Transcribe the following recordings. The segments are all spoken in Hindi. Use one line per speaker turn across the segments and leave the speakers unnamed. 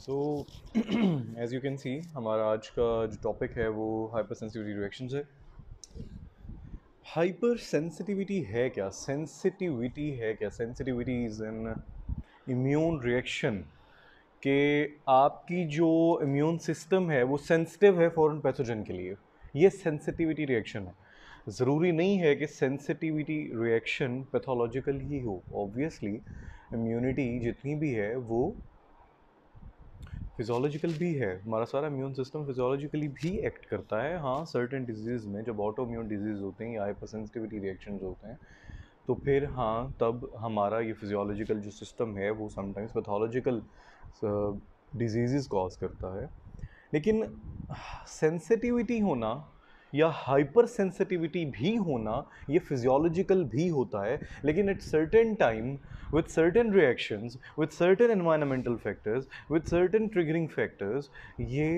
So as you can see हमारा आज का जो टॉपिक है वो हाइपर सेंसिटिविटी रिएक्शंस है हाइपर सेंसिटिविटी है क्या सेंसिटिविटी है क्या sensitivity is an immune reaction कि आपकी जो इम्यून सिस्टम है वो सेंसिटिव है फॉरन पैथोजन के लिए ये सेंसिटिविटी रिएक्शन है ज़रूरी नहीं है कि सेंसिटिविटी रिएक्शन पैथोलॉजिकल ही हो ऑब्वियसली इम्यूनिटी जितनी भी है वो फिजोलॉजिकल भी है हमारा सारा इम्यून सिस्टम फिजोलॉजिकली भी एक्ट करता है हाँ सर्टन डिजीज़ में जब ऑटो इम्यून डिजीज़ होते हैं या हाइपर सेंसिटिविटी रिएक्शन होते हैं तो फिर हाँ तब हमारा ये फिजियोलॉजिकल जो सिस्टम है वो समटाइम्स पैथोलॉजिकल डिजीज़ कॉज करता है लेकिन सेंसिटिविटी होना या हाइपर सेंसिटिविटी भी होना ये फिजियोलॉजिकल भी होता है लेकिन at certain time with certain reactions with certain environmental factors with certain triggering factors ये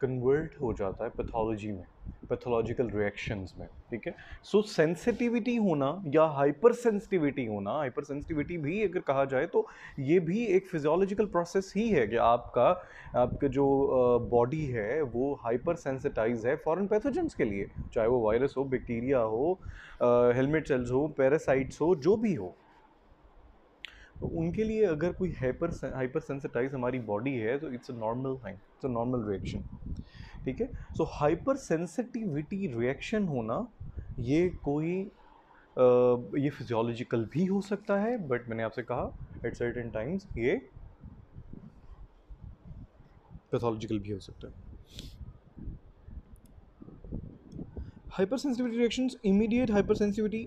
कन्वर्ट हो जाता है पैथोलॉजी में पैथोलॉजिकल रिएक्शंस में ठीक है सो सेंसिटिविटी होना या हाइपर सेंसिटिविटी होना हाइपर सेंसिटिविटी भी अगर कहा जाए तो ये भी एक फिजियोलॉजिकल प्रोसेस ही है कि आपका आपका जो बॉडी है वो हाइपर सेंसिटाइज है फॉरेन पैथोजेंस के लिए चाहे वो वायरस हो बैक्टीरिया हो हेलमेट सेल्स हो पैरासाइट्स हो जो भी हो तो उनके लिए अगर कोई हाइपर हाइपर सेंसिटाइज हमारी बॉडी है तो it's a normal thing it's a normal reaction ठीक है सो हाइपर सेंसिटिविटी रिएक्शन होना ये कोई आ, ये फिजियोलॉजिकल भी हो सकता है बट मैंने आपसे कहा एट सर्टेन टाइम्स ये पैथोलॉजिकल भी हो सकता है hyper sensitivity reaction immediate hyper sensitivity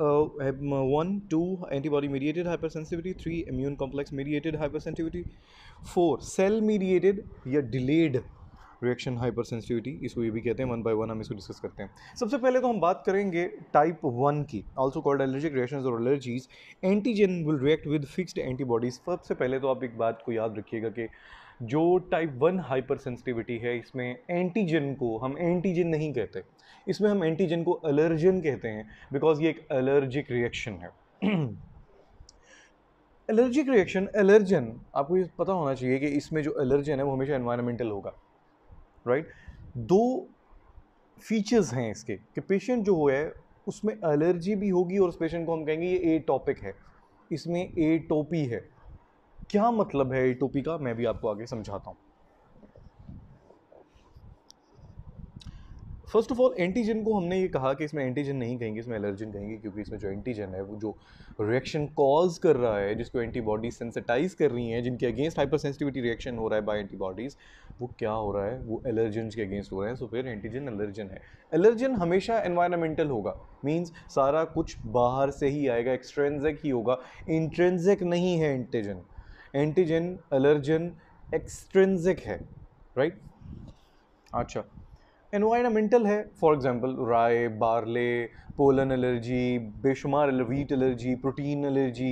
one two antibody mediated hyper sensitivity three immune complex mediated hyper sensitivity four cell mediated या डिलेड रिएक्शन हाइपर सेंसिटिविटी इसको ये भी कहते हैं वन बाय वन हम इसको डिस्कस करते हैं सबसे पहले तो हम बात करेंगे टाइप वन की ऑल्सो कॉल्ड एलर्जिक रिएक्शन और allergies antigen will react with fixed antibodies सबसे पहले तो आप एक बात को याद रखिएगा कि जो टाइप वन हाइपर सेंसिटिविटी है इसमें एंटीजन को हम एंटीजन नहीं कहते इसमें हम एंटीजन को एलर्जन कहते हैं बिकॉज ये एक एलर्जिक रिएक्शन है एलर्जिक रिएक्शन एलर्जन आपको ये पता होना चाहिए कि इसमें जो एलर्जन है वो हमेशा इन्वायरमेंटल होगा राइट दो फीचर्स हैं इसके कि पेशेंट जो है उसमें एलर्जी भी होगी और उस पेशेंट को हम कहेंगे ये ए टॉपिक है इसमें ए टोपी है क्या मतलब है ए टोपी का मैं भी आपको आगे समझाता हूँ फर्स्ट ऑफ ऑल एंटीजन को हमने ये कहा कि इसमें एंटीजन नहीं कहेंगे इसमें एलर्जन कहेंगे क्योंकि इसमें जो एंटीजन है वो जो रिएक्शन कॉज कर रहा है जिसको एंटीबॉडीज सेंसिटाइज कर रही हैं जिनके अगेंस्ट हाइपर सेंसिटिविटी रिएक्शन हो रहा है बाय एंटीबॉडीज़ वो क्या हो रहा है वो एलर्जन के अगेंस्ट हो रहे हैं सो फिर एंटीजन एलर्जन है एलर्जन हमेशा एनवायरमेंटल होगा मीन्स सारा कुछ बाहर से ही आएगा एक्सट्रेंजिक ही होगा इंट्रेंजिक नहीं है एंटीजन एंटीजन एलर्जन एक्सट्रेंजिक है राइट right? अच्छा एनवायरमेंटल है for example rye barley pollen allergy बेशुमार वीट एलर्जी प्रोटीन एलर्जी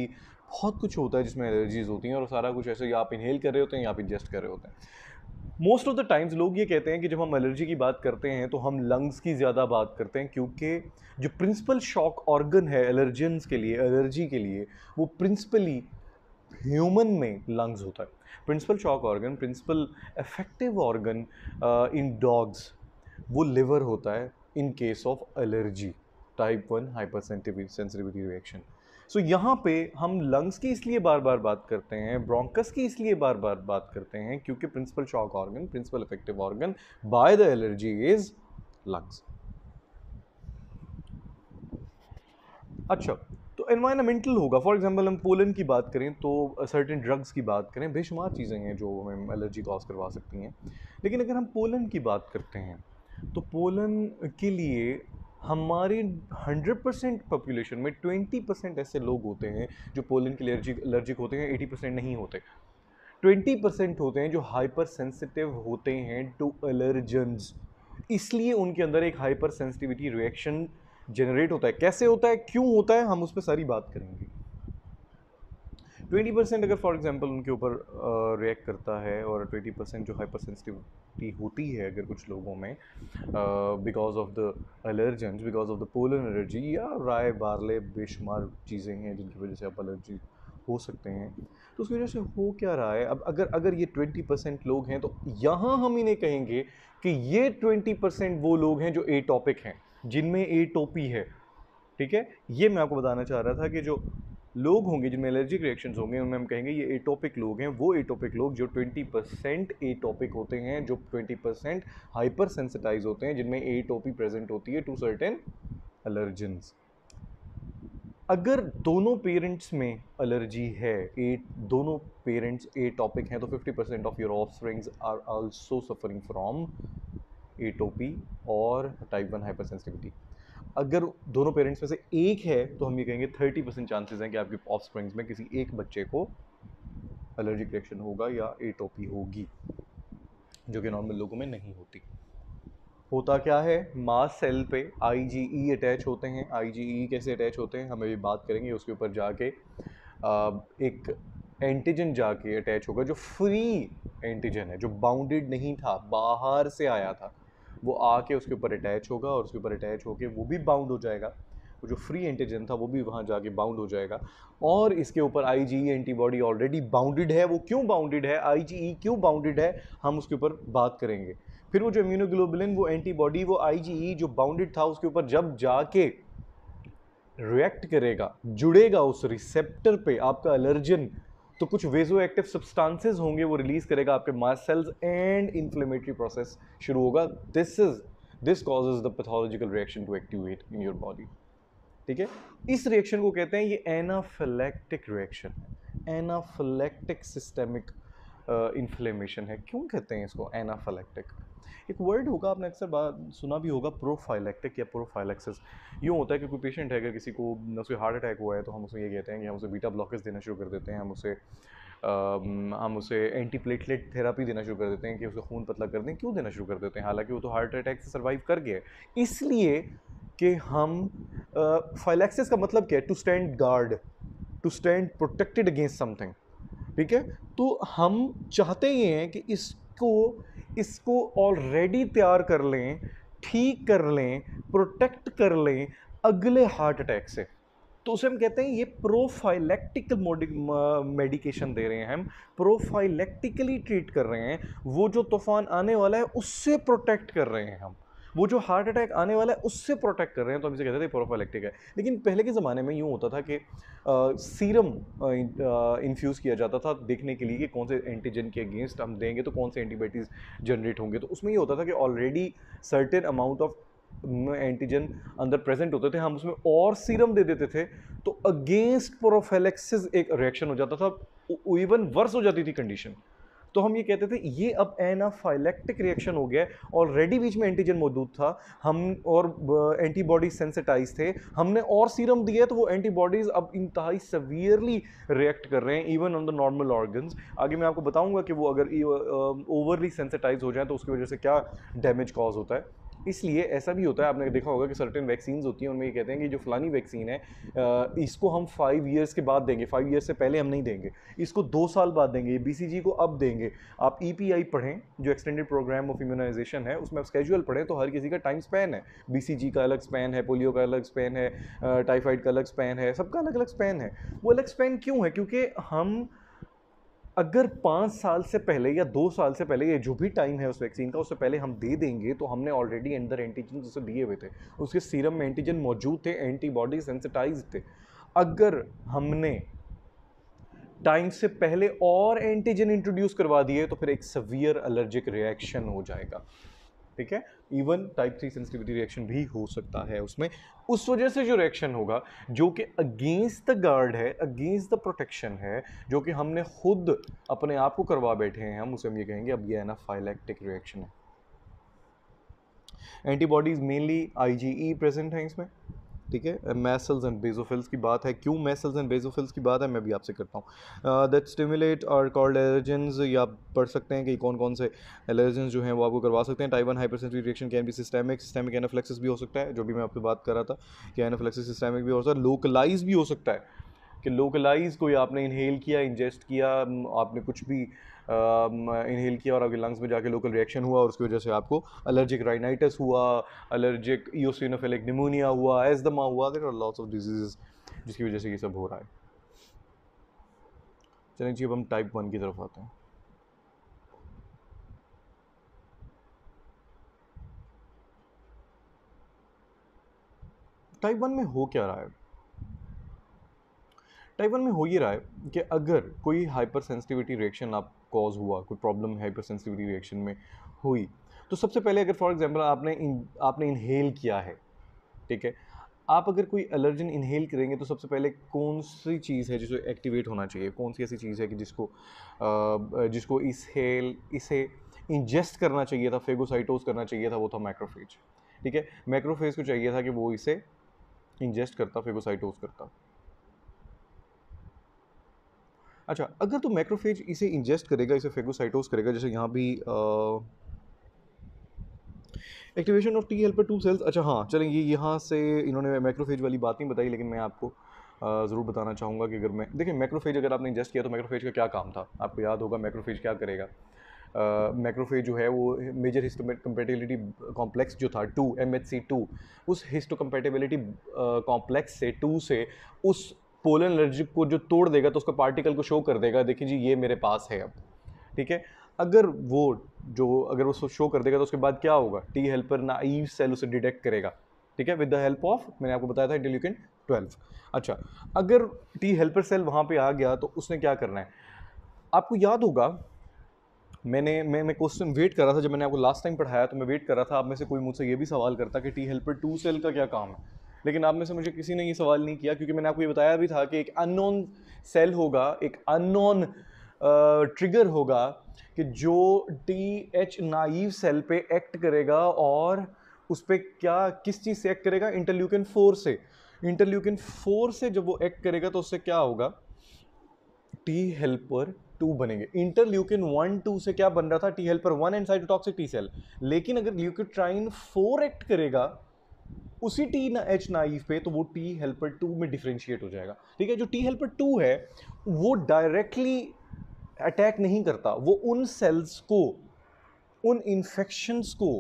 बहुत कुछ होता है जिसमें एलर्जीज होती हैं और सारा कुछ ऐसे आप इनहेल कर रहे होते हैं या आप इंजेस्ट कर रहे होते हैं मोस्ट ऑफ द टाइम्स लोग ये कहते हैं कि जब हम एलर्जी की बात करते हैं तो हम लंग्स की ज़्यादा बात करते हैं क्योंकि जो प्रिंसिपल शॉक ऑर्गन है एलर्जेंस के लिए एलर्जी के लिए वो प्रिंसिपली ह्यूमन में लंग्स होता है principal shock organ principal effective organ in dogs वो लिवर होता है in case of allergy type one hyper sensitivity reaction so यहाँ पे हम लंग्स की इसलिए बार बार बात करते हैं ब्रोंकस की इसलिए बार बार बात करते हैं क्योंकि principal shock organ principal effective organ by the allergy is lungs अच्छा तो एनवायरमेंटल होगा फॉर एग्जांपल हम पोलन की बात करें तो सर्टेन ड्रग्स की बात करें बेशुमार चीज़ें हैं जो हमें एलर्जी कॉज करवा सकती हैं लेकिन अगर हम पोलन की बात करते हैं तो पोलन के लिए हमारे 100 परसेंट पॉपुलेशन में 20 परसेंट ऐसे लोग होते हैं जो पोलन के लिए एलर्जिक एलर्जिक होते हैं 80 परसेंट नहीं होते 20 परसेंट होते हैं जो हाइपर सेंसिटिव होते हैं टू एलर्जेंस इसलिए उनके अंदर एक हाइपर सेंसिटिविटी रिएक्शन जनरेट होता है कैसे होता है क्यों होता है हम उस पर सारी बात करेंगे ट्वेंटी परसेंट अगर फॉर एग्जांपल उनके ऊपर रिएक्ट करता है और ट्वेंटी परसेंट जो हाइपर सेंसिटिविटी होती है अगर कुछ लोगों में because of the allergen because of the pollen allergy या राय बारले बेशुमार चीज़ें हैं जिनकी वजह से आप एलर्जी हो सकते हैं तो उसकी वजह से हो क्या रहा है अब अगर अगर ये ट्वेंटी परसेंट लोग हैं तो यहाँ हम इन्हें कहेंगे कि ये ट्वेंटी परसेंट वो लोग हैं जो ए टॉपिक हैं जिनमें ए टोपी है ठीक है ये मैं आपको बताना चाह रहा था कि जो लोग होंगे जिनमें एलर्जिक रिएक्शंस होंगे उनमें हम कहेंगे ये एटोपिक लोग हैं वो एटोपिक लोग जो 20 परसेंट एटोपिक होते हैं जो 20 परसेंट हाइपर सेंसिटाइज होते हैं जिनमें एटोपी प्रेजेंट होती है टू सर्टेन एलर्जेंस अगर दोनों पेरेंट्स में एलर्जी है ए दोनों पेरेंट्स ए टॉपिक हैं तो 50 percent of your springs are also suffering from atopy और टाइप वन हाइपर सेंसिटिविटी अगर दोनों पेरेंट्स में से एक है तो हम ये कहेंगे थर्टी परसेंट चांसेज हैं कि आपके ऑफ स्प्रिंग्स में किसी एक बच्चे को एलर्जिक रिएक्शन होगा या एटोपी होगी जो कि नॉर्मल लोगों में नहीं होती होता क्या है मास सेल पे आईजीई अटैच e होते हैं आईजीई e कैसे अटैच होते हैं हम अभी बात करेंगे उसके ऊपर जाके एक एंटीजन जाके अटैच होगा जो फ्री एंटीजन है जो बाउंडेड नहीं था बाहर से आया था वो आके उसके ऊपर अटैच होगा और उसके ऊपर अटैच होके वो भी बाउंड हो जाएगा जो फ्री एंटीजन था वो भी वहाँ जाके बाउंड हो जाएगा और इसके ऊपर आईजीई एंटीबॉडी ऑलरेडी बाउंडेड है वो क्यों बाउंडेड है आईजीई e क्यों बाउंडेड है हम उसके ऊपर बात करेंगे फिर वो जो इम्यूनोग्लोबुलिन वो एंटीबॉडी वो ई e जो बाउंडेड था उसके ऊपर जब जाके रिएक्ट करेगा जुड़ेगा उस रिसेप्टर पे आपका एलर्जन तो कुछ वेजो एक्टिव सब्सटांसेज होंगे वो रिलीज करेगा आपके mast cells and inflammatory process शुरू होगा this is this is the pathological reaction to activate in your body ठीक है इस रिएक्शन को कहते हैं ये एनाफिलेक्टिक रिएक्शन है एनाफिलेक्टिक सिस्टेमिक इन्फ्लेमेशन है क्यों कहते हैं इसको एनाफिलेक्टिक एक वर्ड होगा आपने अक्सर बात सुना भी होगा प्रोफाइलेक्टिक या प्रोफाइलेक्सिस यूँ होता है कि कोई पेशेंट है अगर किसी को उसके हार्ट अटैक हुआ है तो हम उसे ये कहते हैं कि हम उसे बीटा ब्लॉकेस देना शुरू कर देते हैं हम उसे आ, हम उसे एंटी प्लेटलेट थेरापी देना शुरू कर देते हैं कि उसे खून पतला कर दें क्यों देना शुरू कर देते हैं हालांकि वो तो हार्ट अटैक से सर्वाइव कर गए इसलिए कि हम फाइलेक्सिस का मतलब क्या है to stand guard to stand protected against something ठीक है तो हम चाहते ये हैं कि इसको इसको ऑलरेडी तैयार कर लें ठीक कर लें प्रोटेक्ट कर लें अगले हार्ट अटैक से तो उसे हम कहते हैं ये प्रोफाइलेक्टिकल मेडिकेशन दे रहे हैं हम प्रोफाइलेक्टिकली ट्रीट कर रहे हैं वो जो तूफान आने वाला है उससे प्रोटेक्ट कर रहे हैं हम वो जो हार्ट अटैक आने वाला है उससे प्रोटेक्ट कर रहे हैं तो हम इसे कहते थे प्रोफाइलेक्टिक है लेकिन पहले के ज़माने में यूँ होता था कि सीरम इन्फ्यूज़ किया जाता था देखने के लिए कि कौन से एंटीजन के अगेंस्ट हम देंगे तो कौन से एंटीबायोटिक्स जनरेट होंगे तो उसमें ये होता था कि already certain amount of antigen अंदर प्रेजेंट होते थे हम उसमें और सीरम दे देते थे तो अगेंस्ट प्रोफेलेक्सिस एक रिएक्शन हो जाता था इवन वर्स हो जाती थी कंडीशन तो हम ये कहते थे ये अब एनाफाइलेक्टिक रिएक्शन हो गया ऑलरेडी बीच में एंटीजन मौजूद था हम और एंटीबॉडीज सेंसिटाइज थे हमने और सीरम दिया तो वो एंटीबॉडीज अब इंतहाई सवियरली रिएक्ट कर रहे हैं even on the normal organs आगे मैं आपको बताऊंगा कि वो अगर ओवरली सेंसिटाइज हो जाए तो उसकी वजह से क्या डैमेज कॉज होता है इसलिए ऐसा भी होता है आपने देखा होगा कि सर्टेन वैक्सीन होती हैं उनमें ये कहते हैं कि जो फलानी वैक्सीन है इसको हम फाइव ईयर्स के बाद देंगे फाइव ईयर्स से पहले हम नहीं देंगे इसको दो साल बाद देंगे बी को अब देंगे आप ई e पढ़ें जो एक्सटेंडेड प्रोग्राम ऑफ इम्यूनाइजेशन है उसमें आप स्केजुअल पढ़ें तो हर किसी का टाइम स्पैन है बी का अलग स्पैन है पोलियो का अलग स्पैन है टाइफाइड का अलग स्पैन है सबका अलग अलग स्पैन है वो अलग स्पैन क्यों है क्योंकि हम अगर पाँच साल से पहले या दो साल से पहले ये जो भी टाइम है उस वैक्सीन का उससे पहले हम दे देंगे तो हमने ऑलरेडी अंदर एंटीजन उसे दिए हुए थे उसके सीरम में एंटीजन मौजूद थे एंटीबॉडी सेंसिटाइज थे अगर हमने टाइम से पहले और एंटीजन इंट्रोड्यूस करवा दिए तो फिर एक सवियर एलर्जिक रिएक्शन हो जाएगा ठीक है even type three sensitivity reaction भी हो सकता है उसमें उस वजह से जो रिएक्शन होगा जो कि अगेंस्ट द गार्ड है अगेंस्ट द प्रोटेक्शन है जो कि हमने खुद अपने आप को करवा बैठे हैं हम उसे हम ये कहेंगे अब ये है ना एनाफाइलैक्टिक रिएक्शन है एंटीबॉडीज मेनली आईजीई प्रेजेंट हैं इसमें ठीक है मैसल्स एंड बेजोफिल्स की बात है क्यों मैसल्स एंड बेजोफिल्स की बात है मैं भी आपसे करता हूँ that stimulate are called allergens या पढ़ सकते हैं कि कौन कौन से एलर्जेंस जो हैं वो आपको करवा सकते हैं type one high percent reaction can भी सिस्टमिक सिस्टमिक एनाफ्लेक्सिस भी हो सकता है जो भी मैं आपसे बात कर रहा था कि एनाफ्लेक्सिस सिस्टमिक भी हो सकता है लोकलाइज भी हो सकता है कि लोकलाइज कोई आपने इनहेल किया इंजेस्ट किया आपने कुछ भी इनहेल किया और आपके लंग्स में जाके लोकल रिएक्शन हुआ और उसकी वजह से आपको अलर्जिक राइनाइटिस हुआ अलर्जिक ईओसिनोफेलिक निमोनिया हुआ एजदमा हुआ there are lots of disease जिसकी वजह से ये सब हो रहा है चलें जी अब हम टाइप वन की तरफ आते हैं टाइप वन में हो क्या रहा है टाइप वन में हो ये रहा है कि अगर कोई हाइपर सेंसिटिविटी रिएक्शन आप कॉज हुआ कोई प्रॉब्लम सेंसिटिविटी रिएक्शन में हुई तो सबसे पहले अगर फॉर एग्जांपल आपने इन, आपने इनहेल किया है ठीक है आप अगर कोई एलर्जन इनहेल करेंगे तो सबसे पहले कौन सी चीज़ है जिसको एक्टिवेट होना चाहिए कौन सी ऐसी चीज़ है कि जिसको जिसको जिसको इसहेल इसे इंजेस्ट करना चाहिए था फेगोसाइटोज करना चाहिए था वो था माइक्रोफेज ठीक है माइक्रोफेज को चाहिए था कि वो इसे इंजेस्ट करता फेगोसाइटोज करता अच्छा अगर तो मैक्रोफेज इसे इंजेस्ट करेगा इसे फेगोसाइटोस करेगा जैसे यहाँ भी activation of T helper two cells अच्छा हाँ चलें ये यहाँ से इन्होंने मैक्रोफेज वाली बात नहीं बताई लेकिन मैं आपको ज़रूर बताना चाहूँगा कि अगर मैं देखिए मैक्रोफेज अगर आपने इंजेस्ट किया तो मैक्रोफेज का क्या काम था आपको याद होगा मैक्रोफेज क्या करेगा मैक्रोफेज uh, जो है वो मेजर कम्पेटिबिलिटी कॉम्प्लेक्स जो था two M H C two उस हिस्टोकम्पेटिबिलिटी कॉम्प्लेक्स से टू से उस पोलन एलर्जी को जो तोड़ देगा तो उसका पार्टिकल को शो कर देगा देखिए जी ये मेरे पास है अब ठीक है अगर वो जो अगर वो शो कर देगा तो उसके बाद क्या होगा T helper naive cell उसे डिटेक्ट करेगा ठीक है विद द हेल्प ऑफ मैंने आपको बताया था डिल्यूकिन कैन ट्वेल्व अच्छा अगर टी हेल्पर सेल वहाँ पर आ गया तो उसने क्या करना है आपको याद होगा मैंने मैं मैं क्वेश्चन वेट कर रहा था जब मैंने आपको लास्ट टाइम पढ़ाया तो मैं वेट कर रहा था आप में से कोई मुझसे ये भी सवाल करता कि टी हेल्पर टू सेल का क्या काम है लेकिन आप में से मुझे किसी ने ये सवाल नहीं किया क्योंकि मैंने आपको ये बताया भी था कि एक अननोन सेल होगा एक अननोन ट्रिगर होगा कि जो टी एच नाइव सेल पे एक्ट करेगा और उस पर क्या किस चीज़ से एक्ट करेगा इंटरल्यूकिन फोर से इंटरल्यूकिन फोर से जब वो एक्ट करेगा तो उससे क्या होगा टी हेल्पर टू बनेंगे इंटरल्यूकिन वन टू से क्या बन रहा था T helper one and toxic T cell लेकिन अगर ल्यूकिट्राइन फोर एक्ट करेगा उसी टी ना एच नाइफ पे तो वो टी हेल्पर टू में डिफ्रेंशिएट हो जाएगा ठीक है जो टी हेल्पर टू है वो डायरेक्टली अटैक नहीं करता वो उन सेल्स को उन इन्फेक्शंस को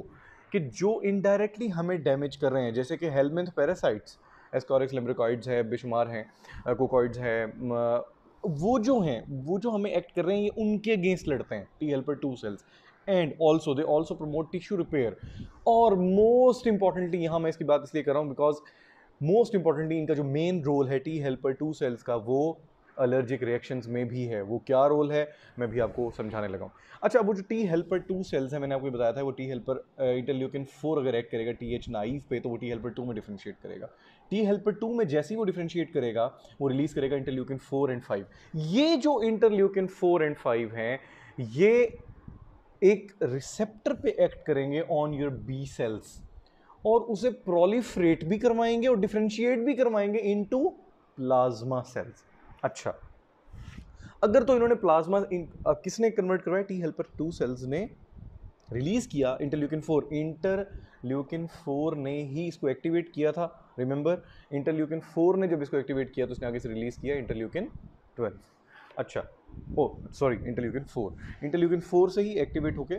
कि जो इनडायरेक्टली हमें डैमेज कर रहे हैं जैसे कि हेलमेंथ पैरासाइट्स एस्कॉरिक्स लेम्ब्रिकॉइड्स है बेशुमार हैं कोकॉइड्स है वो जो हैं वो जो हमें एक्ट कर रहे हैं ये उनके अगेंस्ट लड़ते हैं T helper two cells and also they also promote tissue repair और मोस्ट इंपॉर्टेंटली यहाँ मैं इसकी बात इसलिए कर रहा हूँ बिकॉज मोस्ट इंपॉर्टेंटली इनका जो मेन रोल है टी हेल्पर टू सेल्स का वो अलर्जिक रिएक्शंस में भी है वो क्या रोल है मैं भी आपको समझाने लगा हूँ अच्छा वो जो टी हेल्पर टू सेल्स है मैंने आपको बताया था वो टी हेल्पर इंटरल्यूकिन फोर अगर एक्ट करेगा टी एच नाइव पे तो वो टी हेल्पर टू में डिफ्रेंशिएट करेगा टी हेल्पर टू में जैसे ही वो डिफ्रेंशिएट करेगा वो रिलीज़ करेगा इंटरल्यूकिन फोर एंड फाइव ये जो इंटरल्यूकिन फोर एंड फाइव हैं ये एक रिसेप्टर पे एक्ट करेंगे ऑन योर बी सेल्स और उसे प्रोलीफ्रेट भी करवाएंगे और डिफ्रेंशिएट भी करवाएंगे टू प्लाज्मा सेल्स अच्छा अगर तो इन्होंने प्लाज्मा इन, किसने कन्वर्ट करवाया टी हेल्पर टू सेल्स ने रिलीज़ किया इंटरल्यूकिन फोर इंटरल्यूकिन फोर ने ही इसको एक्टिवेट किया था रिमेंबर इंटरल्यूकिन फोर ने जब इसको एक्टिवेट किया तो उसने आगे से रिलीज़ किया इंटरल्यूकिन ट्वेल्व अच्छा oh sorry interleukin four interleukin four से ही एक्टिवेट होके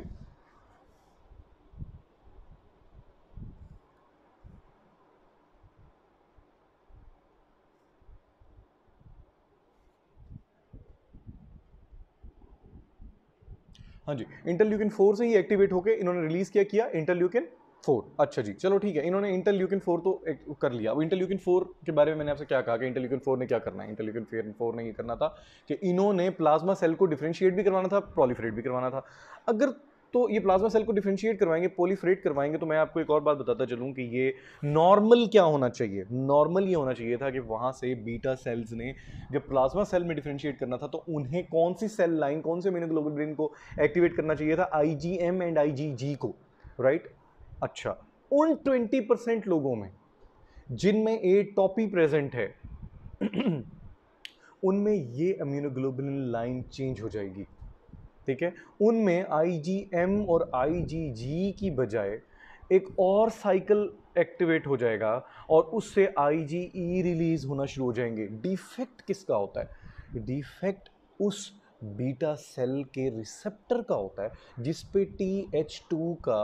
हाँ जी इंटरल्यूकिन फोर से ही एक्टिवेट होके इन्होंने रिलीज क्या किया इंटरल्यूकिन फोर अच्छा जी चलो ठीक है इन्होंने इंटर ल्यूकिन फोर तो एक कर लिया अब इंटर ल्यूकिन फोर के बारे में मैंने आपसे क्या कहा कि इंटर ल्यूकिन फोर ने क्या करना है इंटर ल्यूकिन फोर ने ये करना था कि इन्होंने प्लाज्मा सेल को डिफ्रेंशिएट भी करवाना था प्रोलीफ्रेट भी करवाना था अगर तो ये प्लाज्मा सेल को डिफ्रेंशिएट करवाएंगे पोलीफ्रेट करवाएंगे तो मैं आपको एक और बात बताता चलूँ कि ये नॉर्मल क्या होना चाहिए नॉर्मल ये होना चाहिए था कि वहाँ से बीटा सेल्स ने जब प्लाज्मा सेल में डिफ्रेंशिएट करना था तो उन्हें कौन सी सेल लाइन कौन से मीनोग्लोबुलिन को एक्टिवेट करना चाहिए था आई एंड आई को राइट right? अच्छा उन ट्वेंटी परसेंट लोगों में जिनमें ए टॉपी प्रेजेंट है उनमें ये अम्यूनोग्लोबिन लाइन चेंज हो जाएगी ठीक है उनमें आईजीएम और आईजीजी की बजाय एक और साइकिल एक्टिवेट हो जाएगा और उससे आईजीई रिलीज e होना शुरू हो जाएंगे डिफेक्ट किसका होता है डिफेक्ट उस बीटा सेल के रिसेप्टर का होता है जिस पे टी एच टू का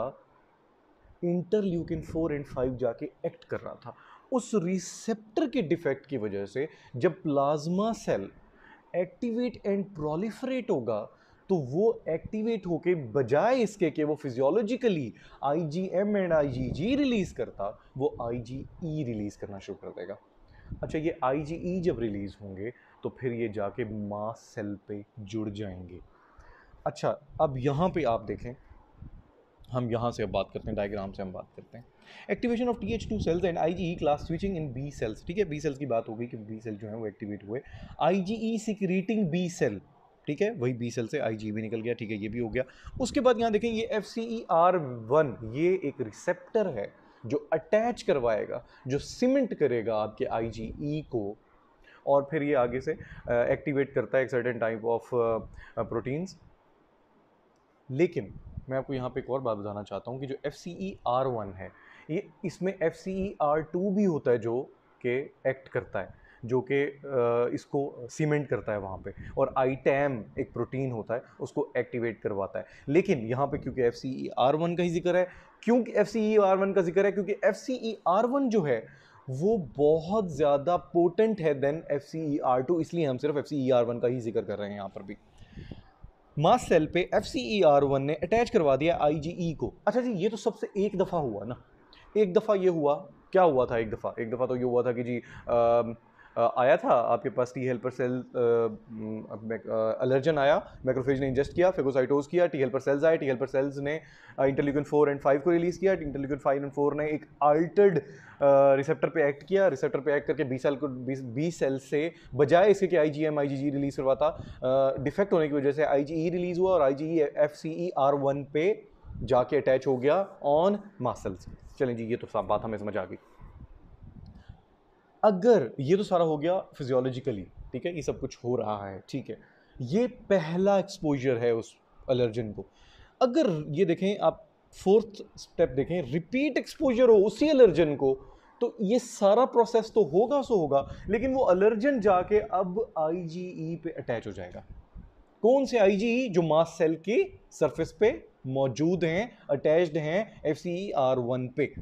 interleukin four and five जाके एक्ट कर रहा था उस रिसेप्टर के डिफेक्ट की वजह से जब plasma cell activate and proliferate होगा तो वो एक्टिवेट होके बजाय इसके कि वो physiologically I G M and I G G release करता वो आई जी ई रिलीज़ करना शुरू कर देगा अच्छा ये आई जी ई जब रिलीज़ होंगे तो फिर ये जाके मास सेल पे जुड़ जाएंगे अच्छा अब यहाँ पे आप देखें हम यहाँ से बात करते हैं डायग्राम से हम बात करते हैं activation of T H two cells and I G E class switching in B cells ठीक है बी सेल्स की बात हो गई कि बी सेल जो है वो एक्टिवेट हुए I G E secreting B cell ठीक है वही बी सेल से आई जी e भी निकल गया ठीक है ये भी हो गया उसके बाद यहाँ देखें ये F C E R one ये एक रिसेप्टर है जो अटैच करवाएगा जो सीमेंट करेगा आपके आई जी ई को और फिर ये आगे से एक्टिवेट uh, करता है एक सर्टेन टाइप ऑफ प्रोटीन्स लेकिन मैं आपको यहाँ पे एक और बात बताना चाहता हूँ कि जो F C E R one है ये इसमें F C E R two भी होता है जो कि एक्ट करता है जो कि इसको सीमेंट करता है वहाँ पे और आई टैम एक प्रोटीन होता है उसको एक्टिवेट करवाता है लेकिन यहाँ पे क्योंकि F C E R one का ही जिक्र है क्योंकि F C E R one का जिक्र है क्योंकि F C E R one जो है वो बहुत ज़्यादा पोटेंट है then F C E R two इसलिए हम सिर्फ F C E R one का ही जिक्र कर रहे हैं यहाँ पर भी मास सेल पे F C E R one ने अटैच करवा दिया आई जी ई को अच्छा जी ये तो सबसे एक दफ़ा हुआ ना एक दफ़ा ये हुआ क्या हुआ था एक दफ़ा एक दफ़ा तो ये हुआ था कि जी आया था आपके पास टी हेल्पर सेल अलर्जन आया मैक्रोफेज ने इंजेस्ट किया फेगोसाइटोज किया टी हेल्पर सेल्स आए टी हेल्पर सेल्स ने इंटरल्यूकन फोर एंड फाइव को रिलीज़ किया इंटरल्यूकन फाइव एंड फोर ने एक अल्टर्ड रिसेप्टर पे एक्ट किया रिसेप्टर पे एक्ट करके बी सेल को बी सेल से बजाय इसके कि I G M I G G release करवाता डिफेक्ट होने की वजह से आई जी ई रिलीज़ हुआ और I G E F C E R one पे जाके अटैच हो गया ऑन मासल्स चलें जी ये तो बात हमें समझ आ गई अगर ये तो सारा हो गया फिजियोलॉजिकली ठीक है ये सब कुछ हो रहा है ठीक है ये पहला एक्सपोजर है उस एलर्जन को अगर ये देखें आप फोर्थ स्टेप देखें रिपीट एक्सपोजर हो उसी एलर्जन को तो ये सारा प्रोसेस तो होगा सो होगा लेकिन वो अलर्जन जाके अब आई e पे अटैच हो जाएगा कौन से आई e? जो मास सेल के सरफेस पे मौजूद हैं अटैच्ड हैं एफ सी आर वन पे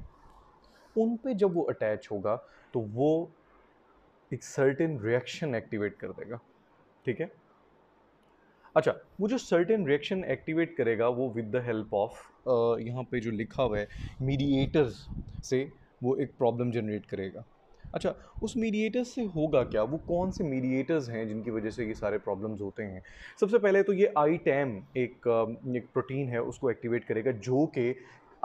उन पे जब वो अटैच होगा तो वो एक सर्टेन रिएक्शन एक्टिवेट कर देगा ठीक है अच्छा वो जो सर्टेन रिएक्शन एक्टिवेट करेगा वो विद द हेल्प ऑफ यहाँ पे जो लिखा हुआ है मीडिएटर्स से वो एक प्रॉब्लम जनरेट करेगा अच्छा उस मीडिएटर्स से होगा क्या वो कौन से मीडिएटर्स हैं जिनकी वजह से ये सारे प्रॉब्लम्स होते हैं सबसे पहले तो ये आई टैम एक एक प्रोटीन है उसको एक्टिवेट करेगा जो कि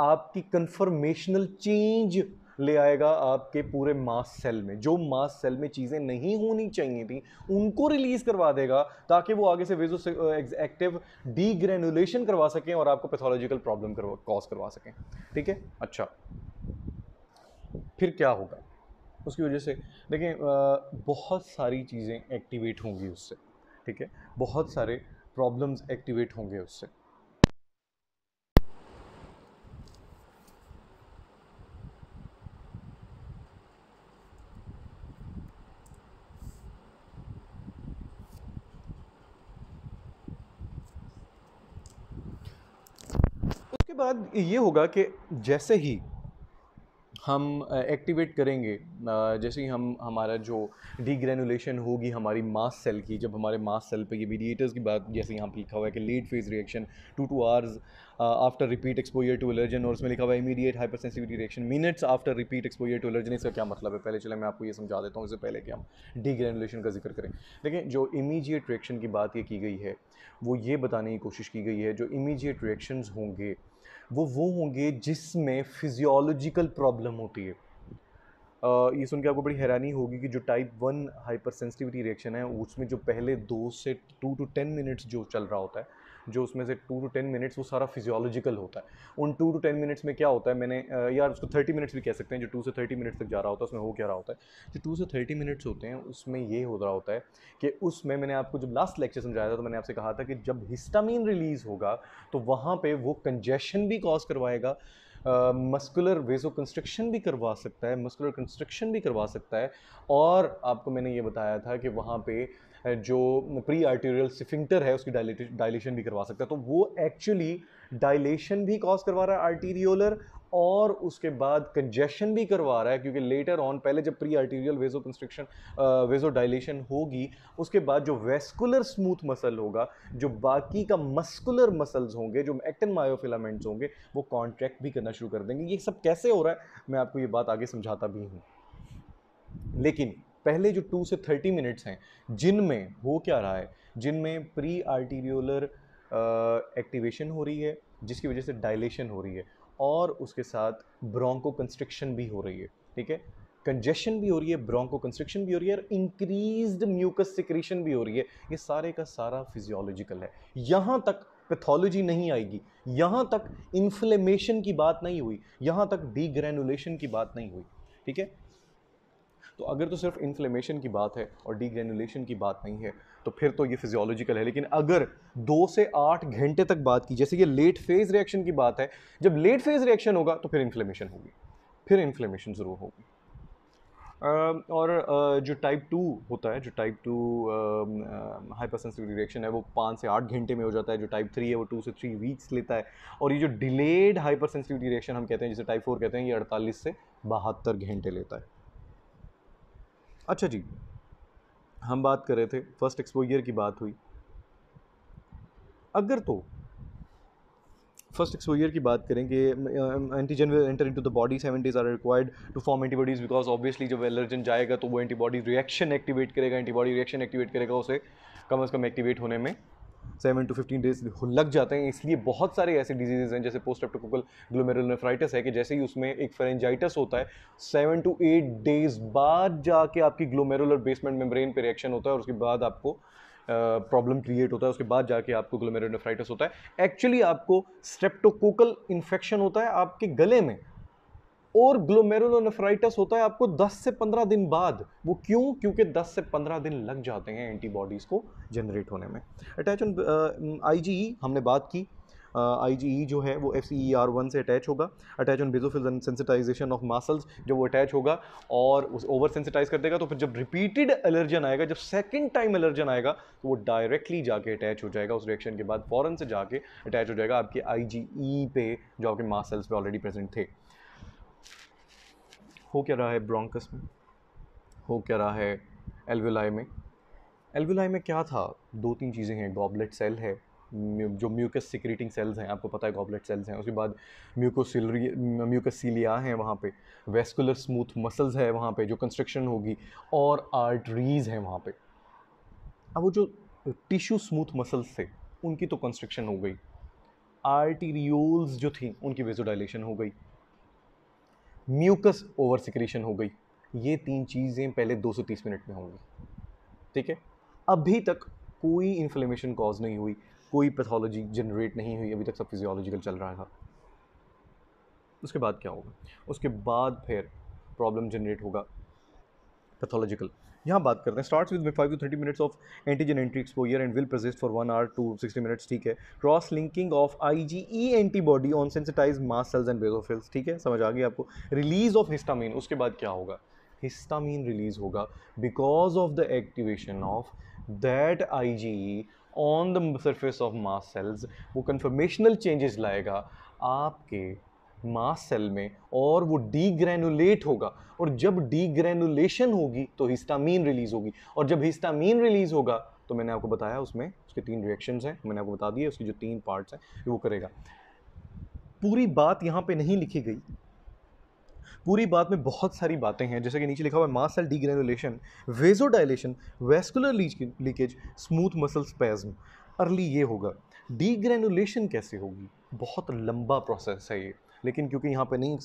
आपकी कन्फर्मेशनल चेंज ले आएगा आपके पूरे मास सेल में जो मास सेल में चीज़ें नहीं होनी चाहिए थी उनको रिलीज़ करवा देगा ताकि वो आगे से वेजो एक्टिव डीग्रेनुलेशन करवा सकें और आपको पैथोलॉजिकल प्रॉब्लम करवा कॉज करवा सकें ठीक है अच्छा फिर क्या होगा उसकी वजह से देखें बहुत सारी चीज़ें एक्टिवेट होंगी उससे ठीक है बहुत सारे प्रॉब्लम्स एक्टिवेट होंगे उससे बाद ये होगा कि जैसे ही हम एक्टिवेट करेंगे जैसे ही हम हमारा जो डीग्रेनुलेशन होगी हमारी मास सेल की जब हमारे मास सेल पे ये मीडिएटर्स की बात जैसे यहाँ पे लिखा हुआ है कि late phase reaction two to hours after repeat exposure to allergen और उसमें लिखा हुआ है immediate hyper sensitivity reaction minutes after repeat exposure to allergen इसका क्या मतलब है पहले चले मैं आपको ये समझा देता हूँ इससे पहले कि हम डीग्रेनुलेशन का जिक्र करें लेकिन जो इमीजिएट रिएक्शन की बात ये की गई है वो ये बताने की कोशिश की गई है जो इमीजिएट रिएक्शंस होंगे वो वो होंगे जिसमें फिजियोलॉजिकल प्रॉब्लम होती है Uh, ये सुन के आपको बड़ी हैरानी होगी कि जो type one hyper sensitivity reaction है उसमें जो पहले दो से टू टू टेन मिनट्स जो चल रहा होता है जो उसमें से टू टू टेन मिनट्स वो सारा फिजियोलॉजिकल होता है उन टू टू टेन मिनट्स में क्या होता है मैंने यार उसको थर्टी मिनट्स भी कह सकते हैं जो टू से थर्टी मिनट्स तक जा रहा होता है उसमें हो क्या रहा होता है जो टू से थर्टी मिनट्स होते हैं उसमें ये हो रहा होता है कि उसमें मैंने आपको जब लास्ट लेक्चर समझाया था तो मैंने आपसे कहा था कि जब हिस्टामिन रिलीज़ होगा तो वहाँ पर वो कंजेशन भी कॉज करवाएगा मस्कुलर वेजो कंस्ट्रक्शन भी करवा सकता है मस्कुलर कंस्ट्रक्शन भी करवा सकता है और आपको मैंने ये बताया था कि वहाँ पे जो प्री आर्टीरियल सिफिंगटर है उसकी डायलेशन भी करवा सकता है तो वो एक्चुअली डायलेशन भी कॉज करवा रहा है आर्टीरियोलर और उसके बाद कंजेशन भी करवा रहा है क्योंकि लेटर ऑन पहले जब pre arterial vaso construction vasodilation होगी उसके बाद जो वेस्कुलर स्मूथ मसल होगा जो बाकी का मस्कुलर मसल्स होंगे जो एक्टिन मायोफिलामेंट्स होंगे वो कॉन्ट्रैक्ट भी करना शुरू कर देंगे ये सब कैसे हो रहा है मैं आपको ये बात आगे समझाता भी हूँ लेकिन पहले जो टू से थर्टी मिनट्स हैं जिनमें हो क्या रहा है जिनमें प्री आर्टीरियोलर एक्टिवेशन हो रही है जिसकी वजह से डायलेशन हो रही है और उसके साथ ब्रोंको कंस्ट्रिक्शन भी हो रही है ठीक है कंजेशन भी हो रही है ब्रोंको कंस्ट्रिक्शन भी हो रही है और इंक्रीज म्यूकस सिक्रीशन भी हो रही है ये सारे का सारा फिजियोलॉजिकल है यहाँ तक पैथोलॉजी नहीं आएगी यहाँ तक इन्फ्लेमेशन की बात नहीं हुई यहाँ तक डीग्रेनुलेशन की बात नहीं हुई ठीक है तो अगर तो सिर्फ इन्फ्लेमेशन की बात है और डीग्रेनुलेशन की बात नहीं है तो फिर तो ये फिजियोलॉजिकल है लेकिन अगर दो से आठ घंटे तक बात की जैसे ये लेट फेज़ रिएक्शन की बात है जब लेट फेज़ रिएक्शन होगा तो फिर इन्फ्लेमेशन होगी फिर इन्फ्लेमेशन ज़रूर होगी और जो टाइप टू होता है जो type two hypersensitive reaction है वो पाँच से आठ घंटे में हो जाता है जो टाइप थ्री है वो टू से थ्री वीक्स लेता है और ये जो डिलेड हाइपर सेंसिटिविटी रिएक्शन हम कहते हैं जिसे टाइप फोर कहते हैं ये अड़तालीस से बहत्तर घंटे लेता है अच्छा जी हम बात कर रहे थे फर्स्ट एक्सपोजर की बात हुई अगर तो फर्स्ट एक्सपोजर की बात करें कि antigen will enter into the body seven days are required to form antibodies because obviously जब एलर्जन जाएगा तो वो एंटीबॉडी रिएक्शन एक्टिवेट करेगा एंटीबॉडी रिएक्शन एक्टिवेट करेगा उसे कम अज़ कम एक्टिवेट होने में सेवन टू फिफ्टीन डेज लग जाते हैं इसलिए बहुत सारे ऐसे डिजीजेज हैं जैसे पोस्ट ऑप्टोकोकल ग्लोमेरोनेफ्राइटिस है कि जैसे ही उसमें एक फेरेंजाइटिस होता है सेवन टू एट डेज बाद जाके आपकी ग्लोमेरुलर बेसमेंट मेम्ब्रेन पे रिएक्शन होता है और उसके बाद आपको प्रॉब्लम uh, क्रिएट होता है उसके बाद जाके आपको ग्लोमेरोनेफ्राइटिस होता है एक्चुअली आपको स्ट्रेप्टोकोकल इन्फेक्शन होता है आपके गले में और ग्लोमेरुलोनेफ्राइटिस होता है आपको 10 से 15 दिन बाद वो क्यों क्योंकि 10 से 15 दिन लग जाते हैं एंटीबॉडीज़ को जनरेट होने में अटैच ऑन आई हमने बात की आई जी ई जो है वो F C E R one से अटैच होगा attach on basophil sensitization of mast cells जब वो अटैच होगा और उस ओवर सेंसिटाइज कर देगा तो फिर जब रिपीटेड एलर्जन आएगा जब सेकेंड टाइम एलर्जन आएगा तो वो डायरेक्टली जाके अटैच हो जाएगा उस रिएक्शन के बाद फ़ौरन से जाके अटैच हो जाएगा आपके आई जी ई पे जो आपके मासल्स पे ऑलरेडी प्रेजेंट थे हो क्या रहा है ब्रोंकस में हो क्या रहा है एल्विलाई में एल्विलाई में क्या था दो तीन चीज़ें हैं गॉबलेट सेल है जो म्यूकस सिक्रीटिंग सेल्स हैं आपको पता है गॉबलेट सेल्स हैं उसके बाद म्यूकोसिलरी म्यूकसीलिया हैं वहाँ पे वेस्कुलर स्मूथ मसल्स है वहाँ पे जो कंस्ट्रक्शन होगी और आर्टरीज हैं वहाँ पे अब वो जो टिश्यू स्मूथ मसल्स थे उनकी तो कंस्ट्रक्शन हो गई आर्टीरियोल्स जो थी उनकी वेजोडाइलेशन हो गई म्यूकस ओवर सिक्रेशन हो गई ये तीन चीज़ें पहले 230 मिनट में होंगी ठीक है अभी तक कोई इन्फ्लेमेशन कॉज नहीं हुई कोई पैथोलॉजी जनरेट नहीं हुई अभी तक सब फिजियोलॉजिकल चल रहा था उसके बाद क्या होगा उसके बाद फिर प्रॉब्लम जनरेट होगा पैथोलॉजिकल यहाँ बात करते हैं starts with five to thirty minutes of antigen entry exposure and will persist for one or two sixty minutes ठीक है cross linking of I G E antibody on sensitize mast cells and basophils ठीक है समझ आ गई आपको रिलीज ऑफ हिस्टामिन उसके बाद क्या होगा हिस्टामिन रिलीज होगा because of the activation of that I G E on the surface of mast cells वो कन्फर्मेशनल चेंजेस लाएगा आपके मास सेल में और वो डीग्रेनुलेट होगा और जब डीग्रेनुलेशन होगी तो हिस्टामीन रिलीज होगी और जब हिस्टामीन रिलीज होगा तो मैंने आपको बताया उसमें उसके तीन रिएक्शंस हैं मैंने आपको बता दिए उसकी जो तीन पार्ट्स हैं वो करेगा पूरी बात यहाँ पे नहीं लिखी गई पूरी बात में बहुत सारी बातें हैं जैसे कि नीचे लिखा हुआ है mast cell degranulation vasodilation vascular leakage smooth muscle spasm early ये होगा डीग्रेनुलेशन कैसे होगी बहुत लंबा प्रोसेस है ये लेकिन क्योंकि यहाँ पर नहीं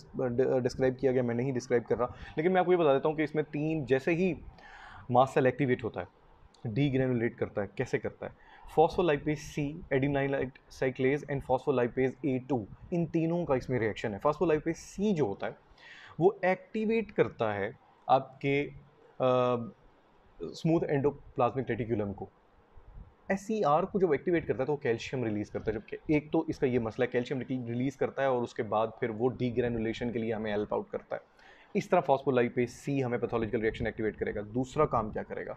डिस्क्राइब किया गया मैं नहीं डिस्क्राइब कर रहा लेकिन मैं आपको ये बता देता हूँ कि इसमें तीन जैसे ही मास सेल एक्टिवेट होता है डीग्रेनुलेट करता है कैसे करता है phospholipase C adenylate cyclase and phospholipase A two इन तीनों का इसमें रिएक्शन है फॉस्फोलाइपेज सी जो होता है वो एक्टिवेट करता है आपके स्मूथ एंडोप्लाज्मिक रेटिकुलम को एस को जब एक्टिवेट करता है तो वो कैल्शियम रिलीज़ करता है जबकि एक तो इसका ये मसला है कैल्शियम रिलीज़ करता है और उसके बाद फिर वो डीग्रेनुलेशन के लिए हमें हेल्प आउट करता है इस तरह फॉस्फोलाई पे सी हमें पैथोलॉजिकल रिएक्शन एक्टिवेट करेगा दूसरा काम क्या करेगा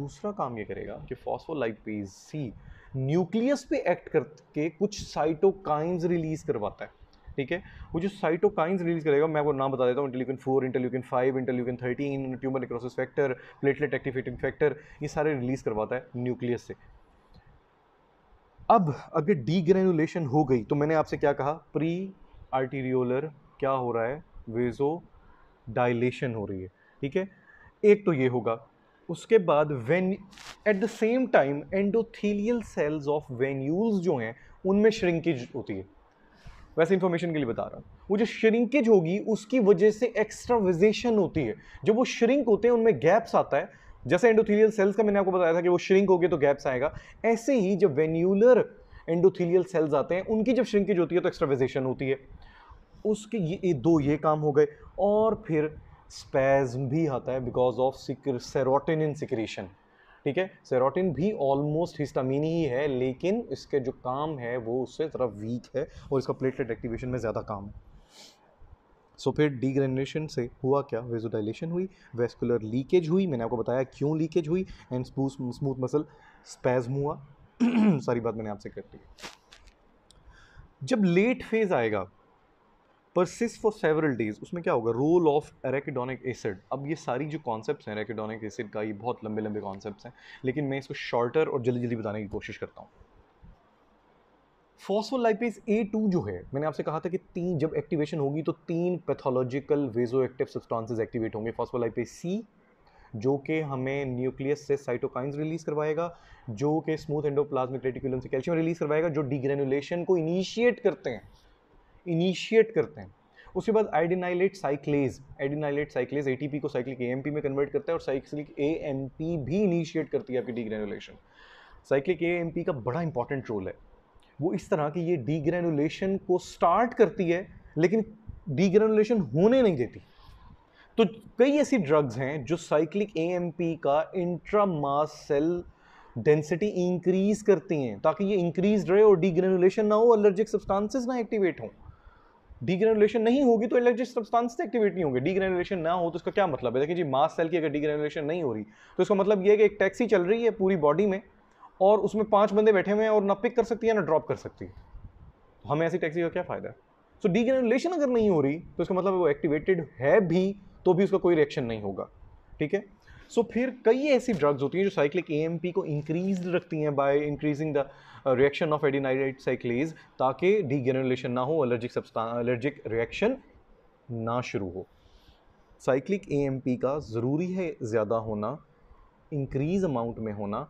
दूसरा काम ये करेगा कि फॉस्फोलाइपेज सी न्यूक्लियस पे एक्ट करके कुछ साइटोकाइंस रिलीज करवाता है ठीक है वो जो साइटोकाइंस रिलीज करेगा मैं आपको नाम बता देता हूँ interleukin four interleukin five interleukin thirteen tumour necrosis factor platelet activating factor ये सारे रिलीज करवाता है न्यूक्लियस से अब अगर डीग्रेनुलेशन हो गई तो मैंने आपसे क्या कहा प्री आर्टीरियोलर क्या हो रहा है वेजो डायलेशन हो रही है ठीक है एक तो ये होगा उसके बाद when at the same time endothelial cells of venules जो हैं उनमें श्रिंकेज होती है वैसे इन्फॉर्मेशन के लिए बता रहा हूँ वो जो श्रिंकेज होगी उसकी वजह से एक्स्ट्राविजेशन होती है जब वो श्रिंक होते हैं उनमें गैप्स आता है जैसे एंडोथीलियल सेल्स का मैंने आपको बताया था कि वो श्रिंक होगी तो गैप्स आएगा ऐसे ही जब वेन्यूलर एंडोथीलियल सेल्स आते हैं उनकी जब श्रिंकेज होती है तो एक्स्ट्राविजेशन होती है उसके ये दो ये काम हो गए और फिर स्पैज भी आता है बिकॉज ऑफ सेरोटिन सिक्रेशन ठीक है सेरोटिन भी ऑलमोस्ट हिस्टामिन ही है लेकिन इसके जो काम है वो उससे ज़रा वीक है और इसका प्लेटलेट एक्टिवेशन में ज़्यादा काम है सो so, फिर डिग्रेनेशन से हुआ क्या वेजोडाइलेशन हुई वेस्कुलर लीकेज हुई मैंने आपको बताया क्यों लीकेज हुई एंड स्मूथ मसल स्पैज्म हुआ सारी बात मैंने आपसे कर दी जब लेट फेज़ आएगा परसिस फॉर सेवरल डेज उसमें क्या होगा रोल ऑफ एरेकेडोनिक एसिड अब ये सारी जो कॉन्सेप्ट्स हैं एरेकेडोनिक एसिड का ये बहुत लंबे लंबे कॉन्सेप्ट्स हैं लेकिन मैं इसको शॉर्टर और जल्दी जल्दी बताने की कोशिश करता हूँ फॉस्फोलाइपेज ए टू जो है मैंने आपसे कहा था कि तीन जब एक्टिवेशन होगी तो तीन pathological vaso active substances activate होंगे फॉस्फोलाइपेज सी जो कि हमें न्यूक्लियस से साइटोकाइंस रिलीज करवाएगा जो कि स्मूथ एंडोप्लाज्मिक रेटिकुलम से कैल्शियम रिलीज करवाएगा जो डिग्रेनुलेशन को इनिशिएट करते हैं इनिशिएट करते हैं उसके बाद आइडिनाइलेट साइक्लेज एडिनाइलेट साइक्लेज ए को साइक्लिक ए में कन्वर्ट करता है और साइक्लिक ए भी इनिशिएट करती है आपकी डिग्रेनुलेशन साइक्लिक ए का बड़ा इंपॉर्टेंट रोल है वो इस तरह की ये डीग्रेनुलेशन को स्टार्ट करती है लेकिन डीग्रेनुलेशन होने नहीं देती तो कई ऐसी ड्रग्स हैं जो साइक्लिक ए का इंट्रामास सेल डेंसिटी इंक्रीज करती हैं ताकि ये इंक्रीज रहे और डीग्रेनुलेशन ना हो एलर्जिक सब्सटेंसेस ना एक्टिवेट हों डीग्रेनुलेशन नहीं होगी तो एलर्जिक सब्सटेंस से एक्टिवेट नहीं होंगे डीग्रेनुलेशन ना हो तो इसका क्या मतलब है देखिए जी मास सेल की अगर डीग्रेनुलेशन नहीं हो रही तो इसका मतलब ये है कि एक टैक्सी चल रही है पूरी बॉडी में और उसमें पांच बंदे बैठे हुए हैं और ना पिक कर सकती है ना ड्रॉप कर सकती है तो हमें ऐसी टैक्सी का क्या फ़ायदा है सो so, डीग्रेनुलेशन अगर नहीं हो रही तो इसका मतलब वो एक्टिवेटेड है भी तो भी उसका कोई रिएक्शन नहीं होगा ठीक है सो फिर कई ऐसी ड्रग्स होती हैं जो साइक्लिक ए को इंक्रीज रखती हैं by increasing the reaction of adenylate cyclase ताकि डिग्रेनुलेशन ना हो एलर्जिक एलर्जिक रिएक्शन ना शुरू हो साइक्लिक ए का ज़रूरी है ज़्यादा होना इंक्रीज अमाउंट में होना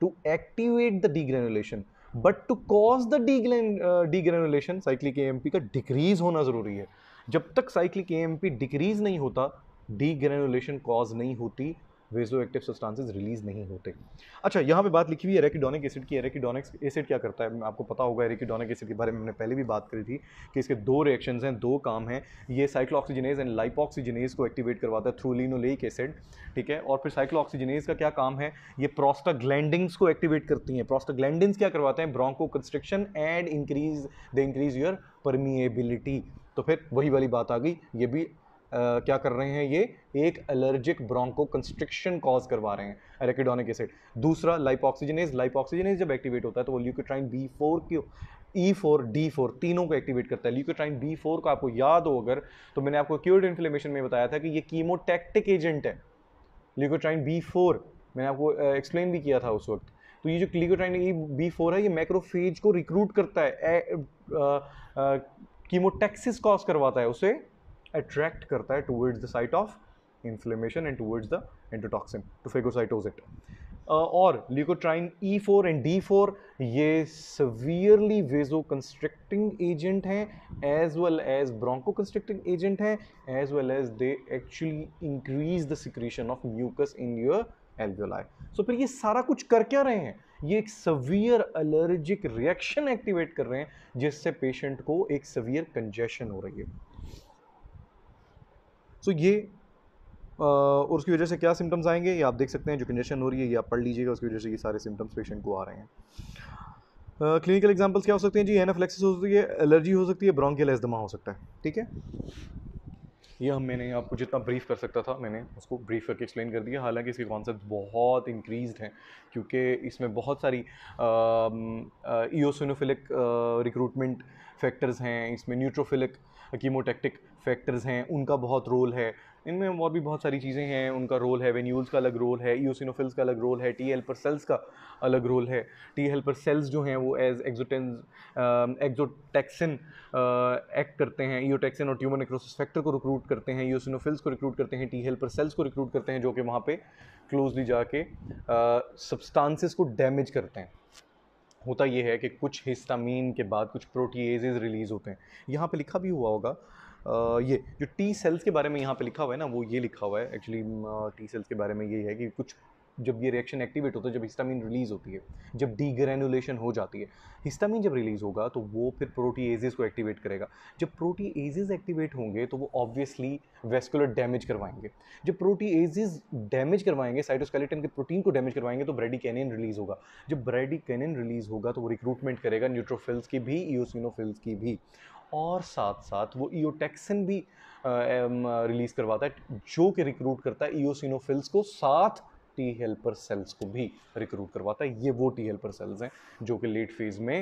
to activate the degranulation but to cause the degranulation cyclic A का डिक्रीज होना ज़रूरी है जब तक साइक्लिक ए डिक्रीज नहीं होता डिग्रेनुलेशन कॉज नहीं होती वेजो एक्टिव सब्सटेंसेज रिलीज नहीं होते अच्छा यहाँ पे बात लिखी हुई है एरेकिडोनिक एसिड की एरेकिडोनिक एसिड क्या करता है आपको पता होगा एरेकिडोनिक एसिड के बारे में हमने पहले भी बात करी थी कि इसके दो रिएक्शन हैं दो काम हैं ये ऑक्सीजनेज एंड लाइपोक्सीजनेज को एक्टिवेट करवाता है थ्रू लिनोलेक एसिड ठीक है और फिर ऑक्सीजनेज का क्या काम है ये प्रोस्टाग्लैंडिंग्स को एक्टिवेट करती हैं प्रोस्टाग्लैंडिंग्स क्या करवाते हैं bronchoconstriction and increase the increase your permeability तो फिर वही वाली बात आ गई ये भी क्या कर रहे हैं ये एक एलर्जिक ब्रोंको कंस्ट्रिक्शन कॉज करवा रहे हैं एरेकिडोनिक एसिड दूसरा लाइप ऑक्सीजनेज लाइप ऑक्सीजनेज जब एक्टिवेट होता है तो वो ल्यूकोट्राइन बी फोर क्यों ई फोर डी फोर तीनों को एक्टिवेट करता है ल्यूकोट्राइन बी फोर का आपको याद हो अगर तो मैंने आपको क्यूर्ड इन्फ्लेमेशन में बताया था कि ये कीमोटैक्टिक एजेंट है ल्यूकोट्राइन बी फोर मैंने आपको एक्सप्लेन भी किया था उस वक्त तो ये जो क्लिकोट्राइन ई बी फोर है ये मैक्रोफेज को रिक्रूट करता है कीमोटैक्सिस कॉज करवाता है उसे अट्रैक्ट करता है towards the site of inflammation and towards the endotoxin to phagocytose it और leukotriene E four and D four ये सवियरली वेजो कंस्ट्रक्टिंग एजेंट हैं as well as broncho constricting agent हैं as well as they actually increase the secretion of mucus in your alveoli so फिर ये सारा कुछ कर क्या रहे हैं ये एक सवियर अलर्जिक रिएक्शन एक्टिवेट कर रहे हैं जिससे पेशेंट को एक सवियर कंजेशन हो रही है सो तो ये और उसकी वजह से क्या सिम्टम्स आएंगे ये आप देख सकते हैं जो कंडीशन हो रही है ये आप पढ़ लीजिएगा उसकी वजह से ये सारे सिम्टम्स पेशेंट को आ रहे हैं क्लिनिकल एग्जाम्पल्स एग्जांपल्स क्या हो सकते हैं जी एनाफ्लेक्सिस हो सकती है एलर्जी हो सकती है ब्रॉन्कियल एजमा हो सकता है ठीक है ये हम मैंने आपको जितना ब्रीफ कर सकता था मैंने उसको ब्रीफ करके एक्सप्लेन कर दिया हालांकि इसके कॉन्सेप्ट बहुत इंक्रीज हैं क्योंकि इसमें बहुत सारी ईओसिनोफिलिक रिक्रूटमेंट फैक्टर्स हैं इसमें न्यूट्रोफिलिक कीमोटेक्टिक फैक्टर्स हैं उनका बहुत रोल है इनमें और भी बहुत सारी चीज़ें हैं उनका रोल है वेन्यूल्स का अलग रोल है ईसिनोफिल्स का अलग रोल है टी हेल्पर सेल्स का अलग रोल है टी हेल्पर सेल्स जो हैं वो एज एक्जोटेंस एक्जोटैक्सिन एक्ट करते हैं ईओटैक्सिन और ट्यूमर नेक्रोसिस फैक्टर को रिक्रूट करते हैं ईसिनोफिल्स को रिक्रूट करते हैं टी हेल्पर सेल्स को रिक्रूट करते हैं जो कि वहाँ पर क्लोजली जाके सब्सटांसिस को डैमेज करते हैं होता ये है कि कुछ हिस्टामीन के बाद कुछ प्रोटीज़ रिलीज़ होते हैं यहाँ पे लिखा भी हुआ होगा ये जो टी सेल्स के बारे में यहाँ पे लिखा हुआ है ना वो ये लिखा हुआ है एक्चुअली टी सेल्स के बारे में ये है कि कुछ जब ये रिएक्शन एक्टिवेट होता है जब हिस्टामिन रिलीज़ होती है जब डीग्रेनुलेशन हो जाती है हिस्टामिन जब रिलीज़ होगा तो वो फिर प्रोटीएजेस को एक्टिवेट करेगा जब प्रोटीएजेस एक्टिवेट होंगे तो वो ऑब्वियसली वेस्कुलर डैमेज करवाएंगे जब प्रोटीएजेस डैमेज करवाएंगे साइटोस्केलेटन के प्रोटीन को डैमेज करवाएंगे तो ब्रेडी ब्रेडिकेनिन रिलीज़ होगा जब ब्रेडी ब्रेडिकेनिन रिलीज़ होगा तो वो रिक्रूटमेंट करेगा न्यूट्रोफिल्स की भी ईओसिनोफिल्स की भी और साथ साथ वो ईओटेक्सिन भी रिलीज़ करवाता है जो कि रिक्रूट करता है ईओसिनोफिल्स को साथ टी हेल्पर सेल्स को भी रिक्रूट करवाता है ये वो टी हेल्पर सेल्स हैं जो कि लेट फेज़ में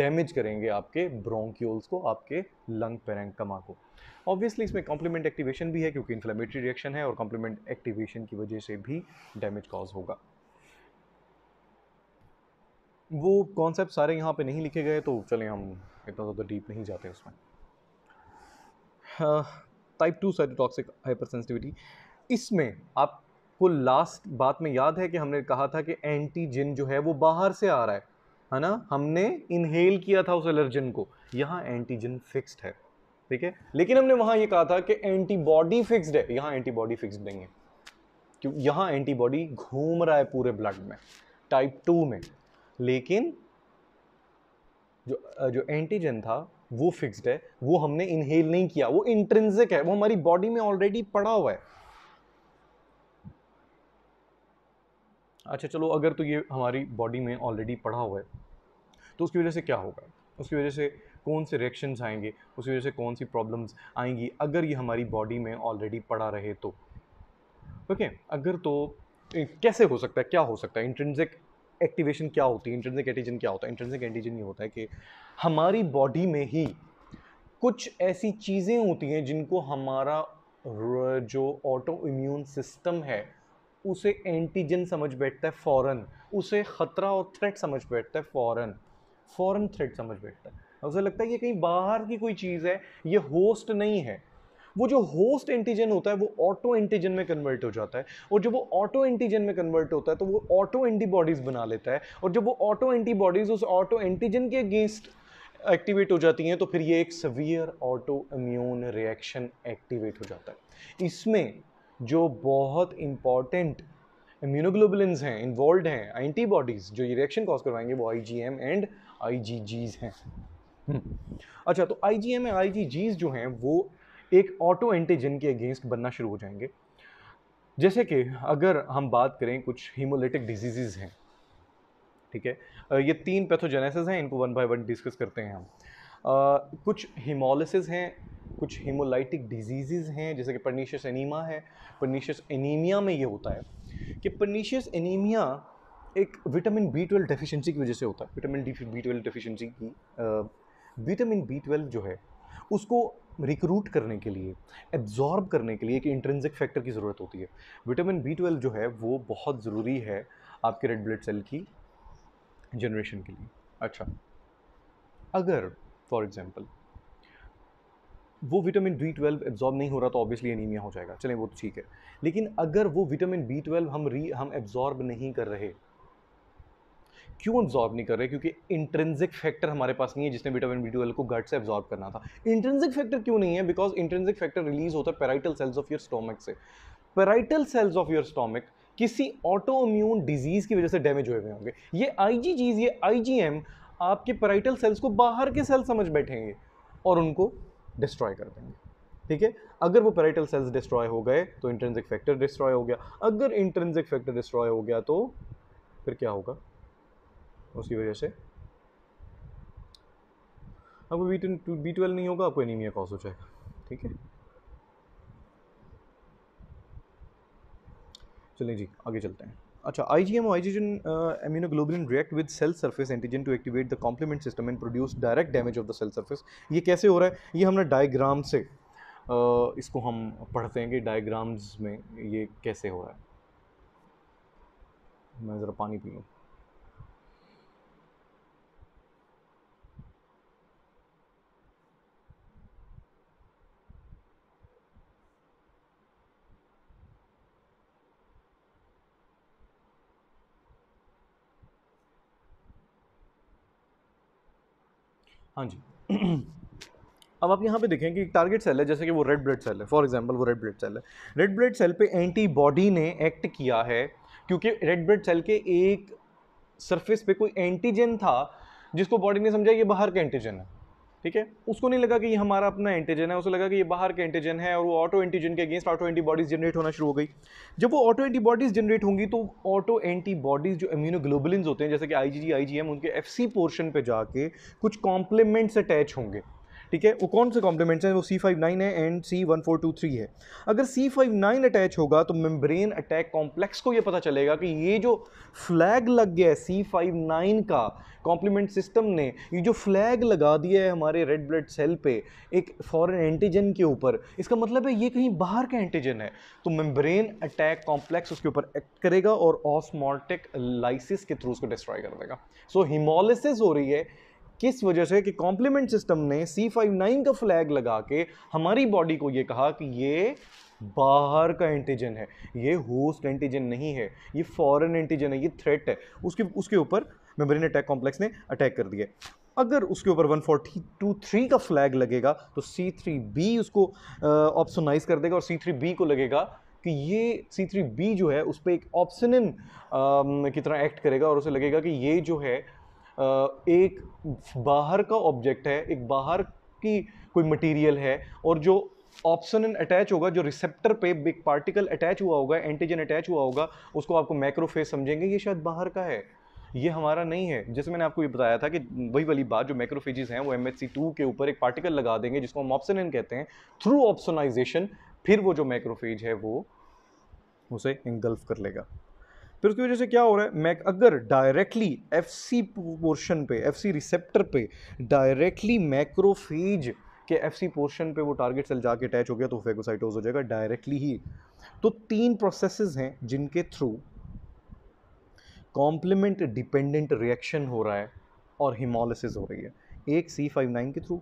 डैमेज करेंगे आपके ब्रोंक्यूल्स को आपके लंग पेरेंकमा को ऑब्वियसली इसमें कॉम्प्लीमेंट एक्टिवेशन भी है क्योंकि इन्फ्लेमेटरी रिएक्शन है और कॉम्प्लीमेंट एक्टिवेशन की वजह से भी डैमेज कॉज होगा वो कॉन्सेप्ट सारे यहाँ पे नहीं लिखे गए तो चलें हम इतना ज़्यादा डीप नहीं जाते उसमें type two cytotoxic hypersensitivity इसमें आप को लास्ट बात में याद है कि हमने कहा था कि एंटीजिन जो है वो बाहर से आ रहा है है ना हमने इनहेल किया था उस एलर्जन को यहाँ एंटीजन फिक्स्ड है ठीक है लेकिन हमने वहाँ ये कहा था कि एंटीबॉडी फिक्स्ड है यहाँ एंटीबॉडी फिक्स्ड नहीं है क्यों यहाँ एंटीबॉडी घूम रहा है पूरे ब्लड में टाइप टू में लेकिन जो जो एंटीजन था वो फिक्स्ड है वो हमने इनहेल नहीं किया वो इंट्रेंसिक है वो हमारी बॉडी में ऑलरेडी पड़ा हुआ है अच्छा चलो अगर तो ये हमारी बॉडी में ऑलरेडी पड़ा हुआ है तो उसकी वजह से क्या होगा उसकी वजह से कौन से रिएक्शंस आएंगे उसकी वजह से कौन सी प्रॉब्लम्स आएंगी अगर ये हमारी बॉडी में ऑलरेडी पड़ा रहे तो ओके okay, अगर तो कैसे हो सकता है क्या हो सकता है इंट्रेंसिक एक्टिवेशन क्या होती है इंट्रेंसिक एंटीजन क्या होता है इंट्रेंसिक एंटीजन ये होता है कि हमारी बॉडी में ही कुछ ऐसी चीज़ें होती हैं जिनको हमारा जो ऑटो इम्यून सिस्टम है उसे एंटीजन समझ बैठता है फ़ौरन उसे ख़तरा और थ्रेट समझ बैठता है फ़ौरन फ़ौरन थ्रेट समझ बैठता है उसे लगता है कि कहीं बाहर की कोई चीज़ है ये होस्ट नहीं है वो जो होस्ट एंटीजन होता है वो ऑटो एंटीजन में कन्वर्ट हो जाता है और जब वो ऑटो एंटीजन में कन्वर्ट होता है तो वो ऑटो एंटीबॉडीज़ बना लेता है और जब वो ऑटो एंटीबॉडीज़ उस ऑटो एंटीजन के अगेंस्ट एक्टिवेट हो जाती हैं तो फिर ये एक severe autoimmune reaction activate हो जाता है इसमें जो बहुत इंपॉर्टेंट इम्यूनोग्लोबुलिन हैं इन्वॉल्व हैं एंटीबॉडीज़ जो ये रिएक्शन कॉज करवाएंगे वो आई एंड आई हैं हम्म। अच्छा तो आई जी एम एंड आई जो हैं वो एक ऑटो एंटीजन के अगेंस्ट बनना शुरू हो जाएंगे जैसे कि अगर हम बात करें कुछ हीमोलिटिक डिजीज़ हैं ठीक है ये तीन पैथोजेनेसिस हैं इनको वन बाय वन डिस्कस करते हैं हम कुछ हिमोलिस हैं कुछ हीमोलाइटिक डिजीज़ हैं जैसे कि पर्नीशियस एनीमा है पर्नीशियस एनीमिया में ये होता है कि पर्नीशियस एनीमिया एक विटामिन बी ट्वेल्व डेफिशेंसी की वजह से होता है vitamin D B twelve deficiency की विटामिन बी ट्वेल्व जो है उसको रिक्रूट करने के लिए एब्जॉर्ब करने के लिए एक इंट्रेंसिक फैक्टर की ज़रूरत होती है विटामिन बी ट्वेल्व जो है वो बहुत ज़रूरी है आपके रेड ब्लड सेल की जनरेशन के लिए अच्छा अगर फॉर एग्ज़ाम्पल वो विटामिन बी ट्वेल्व एब्जॉर्ब नहीं हो रहा तो ऑब्वियसली एनीमिया हो जाएगा चलें वो तो ठीक है लेकिन अगर वो विटामिन बी ट्वेल्व हम री हम एब्जॉर्ब नहीं कर रहे क्यों एब्जॉर्ब नहीं कर रहे क्योंकि इंट्रेंसिक फैक्टर हमारे पास नहीं है जिसने विटामिन बी ट्वेल्व को गट से एब्जॉर्ब करना था इंट्रेंसिक फैक्टर क्यों नहीं है बिकॉज इंट्रेंसिक फैक्टर रिलीज होता है parietal cells of your stomach से parietal cells of your stomach किसी ऑटो इम्यून डिजीज की वजह से डैमेज हुए हुए होंगे ये आई जी चीज़ ये आई जी एम आपके पेराइटल सेल्स को बाहर के सेल समझ बैठेंगे और उनको डिस्ट्रॉय कर देंगे ठीक है अगर वो पेराइटल सेल्स डिस्ट्रॉय हो गए तो इंटरेंसिक फैक्टर डिस्ट्रॉय हो गया अगर इंट्रेंसिक फैक्टर डिस्ट्रॉय हो गया तो फिर क्या होगा उसकी वजह से आपको बी बी ट्वेल्व नहीं होगा आपको एनीमिया कॉज हो जाएगा ठीक है चलिए जी आगे चलते हैं अच्छा आई जी एम आई जी जन immunoglobulin react with cell surface antigen to activate the complement system and produce direct damage of the cell surface ये कैसे हो रहा है ये हमने डायग्राम से आ, uh, इसको हम पढ़ते हैं कि डायग्राम्स में ये कैसे हो रहा है मैं ज़रा पानी पी लूँ हाँ जी अब आप यहाँ पे देखें कि एक टारगेट सेल है जैसे कि वो रेड ब्लड सेल है फॉर एग्जांपल वो रेड ब्लड सेल है रेड ब्लड सेल पे एंटीबॉडी ने एक्ट किया है क्योंकि रेड ब्लड सेल के एक सरफेस पे कोई एंटीजन था जिसको बॉडी ने समझा ये बाहर का एंटीजन है ठीक है उसको नहीं लगा कि ये हमारा अपना एंटीजन है उसे लगा कि ये बाहर का एंटीजन है और वो ऑटो एंटीजन के अगेंस्ट ऑटो एंटीबॉडीज़ जनरेट होना शुरू हो गई जब वो ऑटो एंटीबॉडीज़ जनरेट होंगी तो ऑटो एंटीबॉडीज़ जो इम्यूनोग्लोबुलिन होते हैं जैसे कि I G I G M उनके एफ सी पोर्शन पर जाके कुछ कॉम्प्लीमेंट्स अटैच होंगे ठीक है वो कौन से कॉम्प्लीमेंट्स हैं वो सी फाइव नाइन है and C one four two three है अगर सी फाइव नाइन अटैच होगा तो मेम्ब्रेन अटैक कॉम्प्लेक्स को ये पता चलेगा कि ये जो फ्लैग लग गया है सी फाइव नाइन का कॉम्प्लीमेंट सिस्टम ने ये जो फ्लैग लगा दिया है हमारे रेड ब्लड सेल पे एक फॉरेन एंटीजन के ऊपर इसका मतलब है ये कहीं बाहर का एंटीजन है तो मेम्ब्रेन अटैक कॉम्प्लेक्स उसके ऊपर एक्ट करेगा और ऑस्मोटिक लाइसिस के थ्रू उसको डिस्ट्रॉय कर देगा सो so, हिमोलिसिस हो रही है किस वजह से कि कॉम्प्लीमेंट सिस्टम ने सी फाइव नाइन का फ्लैग लगा के हमारी बॉडी को ये कहा कि ये बाहर का एंटीजन है ये होस्ट एंटीजन नहीं है ये फॉरेन एंटीजन है ये थ्रेट है उसके उसके ऊपर मेमोरिन अटैक कॉम्प्लेक्स ने अटैक कर दिया अगर उसके ऊपर वन फोर्टी टू थ्री का फ्लैग लगेगा तो सी थ्री बी उसको ऑप्शनाइज कर देगा और सी थ्री बी को लगेगा कि ये सी थ्री बी जो है उस पर एक ऑप्शनिन की तरह एक्ट करेगा और उसे लगेगा कि ये जो है एक बाहर का ऑब्जेक्ट है एक बाहर की कोई मटेरियल है और जो ऑप्शन अटैच होगा जो रिसेप्टर पे एक पार्टिकल अटैच हुआ होगा एंटीजन अटैच हुआ होगा उसको आपको मैक्रोफेज समझेंगे ये शायद बाहर का है ये हमारा नहीं है जैसे मैंने आपको ये बताया था कि वही वाली बात जो मैक्रोफेजिस हैं वो एम के ऊपर एक पार्टिकल लगा देंगे जिसको हम ऑप्शन कहते हैं थ्रू ऑप्शनाइजेशन फिर वो जो मैक्रोफेज है वो उसे इंगल्फ कर लेगा फिर उसकी वजह से क्या हो रहा है मैक अगर डायरेक्टली एफ सी पोर्शन पे एफ सी रिसेप्टर पे डायरेक्टली मैक्रोफेज के एफ सी पोर्शन पे वो टारगेट सेल जाके अटैच हो गया तो फेगोसाइटोज हो जाएगा डायरेक्टली ही तो तीन प्रोसेस हैं जिनके थ्रू कॉम्प्लीमेंट डिपेंडेंट रिएक्शन हो रहा है और हिमोलिसिस हो रही है एक सी फाइव नाइन के थ्रू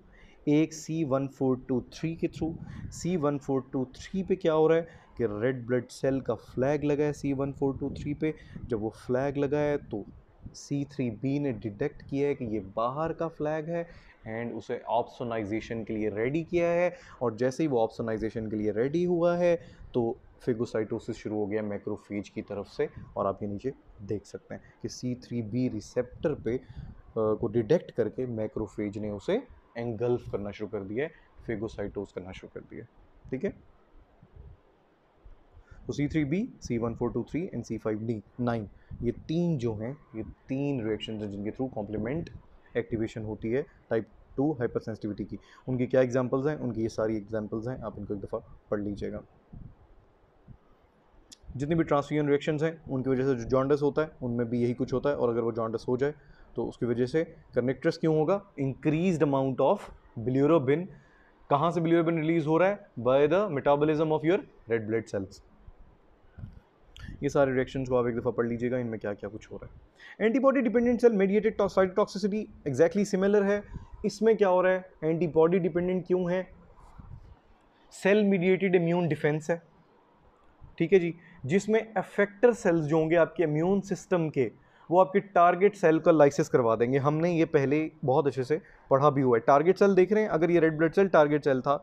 एक C one four two three के through C one four two three पे क्या हो रहा है कि रेड ब्लड सेल का फ्लैग लगा है C one four two three पे जब वो फ्लैग लगा है तो सी थ्री बी ने डिटेक्ट किया है कि ये बाहर का फ्लैग है एंड उसे ऑप्शनाइजेशन के लिए रेडी किया है और जैसे ही वो ऑप्शनाइजेशन के लिए रेडी हुआ है तो फिगोसाइटोसिस शुरू हो गया मैक्रोफेज की तरफ से और आप ये नीचे देख सकते हैं कि सी थ्री बी रिसेप्टर पे आ, को डिटेक्ट करके मैक्रोफेज ने उसे एंगल्फ करना शुरू कर दिया है फेगोसाइटोस करना शुरू कर दिया ठीक है तो C three B C one four two three and C five D nine ये तीन जो हैं ये तीन रिएक्शन हैं जिनके थ्रू कॉम्प्लीमेंट एक्टिवेशन होती है टाइप टू हाइपर सेंसिटिविटी की उनकी क्या एग्जाम्पल्स हैं उनकी ये सारी एग्जाम्पल्स हैं आप इनको एक दफ़ा पढ़ लीजिएगा जितनी भी ट्रांसफ्यूजन रिएक्शन हैं उनकी वजह से जो जॉन्डस होता है उनमें भी यही कुछ होता है और अगर वो जॉन्डस हो जाए तो उसकी वजह से कनेक्ट्रस क्यों होगा इंक्रीज अमाउंट ऑफ बिल्यूरोबिन कहाँ से बिल्यूरोबिन रिलीज हो रहा है by the metabolism of your red blood cells ये सारे रिएक्शंस को आप एक दफ़ा पढ़ लीजिएगा इनमें क्या क्या कुछ हो रहा है antibody dependent cell mediated cytotoxicity exactly similar है इसमें क्या हो रहा है एंटीबॉडी डिपेंडेंट क्यों है सेल मीडिएटेड इम्यून डिफेंस है ठीक है जी जिसमें अफेक्टर सेल्स जो होंगे आपके इम्यून सिस्टम के वो आपके टारगेट सेल का लाइसिस करवा देंगे हमने ये पहले बहुत अच्छे से पढ़ा भी हुआ है टारगेट सेल देख रहे हैं अगर ये red blood cell target cell था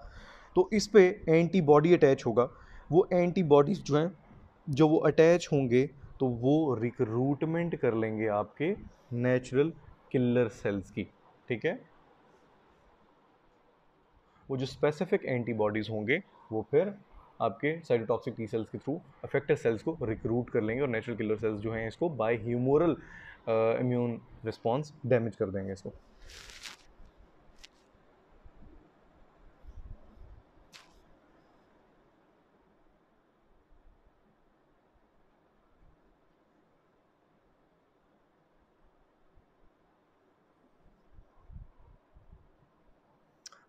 तो इस पर एंटीबॉडी अटैच होगा वो एंटीबॉडीज़ जो हैं जो वो अटैच होंगे तो वो रिक्रूटमेंट कर लेंगे आपके नेचुरल किलर सेल्स की ठीक है वो जो स्पेसिफिक एंटीबॉडीज़ होंगे वो फिर आपके साइटोटॉक्सिक टी सेल्स के थ्रू अफेक्टेड सेल्स को रिक्रूट कर लेंगे और नेचुरल किलर सेल्स जो हैं इसको by humoral immune response damage कर देंगे इसको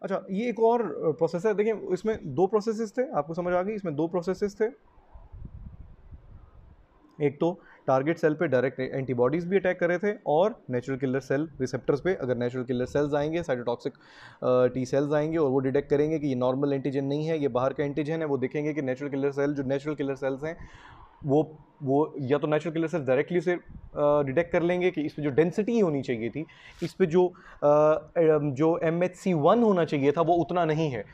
अच्छा ये एक और प्रोसेस है देखिए इसमें दो प्रोसेसेस थे आपको समझ आ गई इसमें दो प्रोसेसेस थे एक तो टारगेट सेल पे डायरेक्ट एंटीबॉडीज़ भी अटैक कर रहे थे और नेचुरल किलर सेल रिसेप्टर्स पे अगर नेचुरल किलर सेल्स आएंगे साइटोटॉक्सिक टी सेल्स आएंगे और वो डिटेक्ट करेंगे कि ये नॉर्मल एंटीजन नहीं है ये बाहर का एंटीजन है वो देखेंगे कि नेचुरल किलर सेल जो नेचुरल किलर सेल्स हैं वो वो या तो नेचुरल किलर सेल्स डायरेक्टली से डिटेक्ट कर लेंगे कि इस पर जो डेंसिटी होनी चाहिए थी इस पर जो आ, जो एम एच सी वन होना चाहिए था वो उतना नहीं है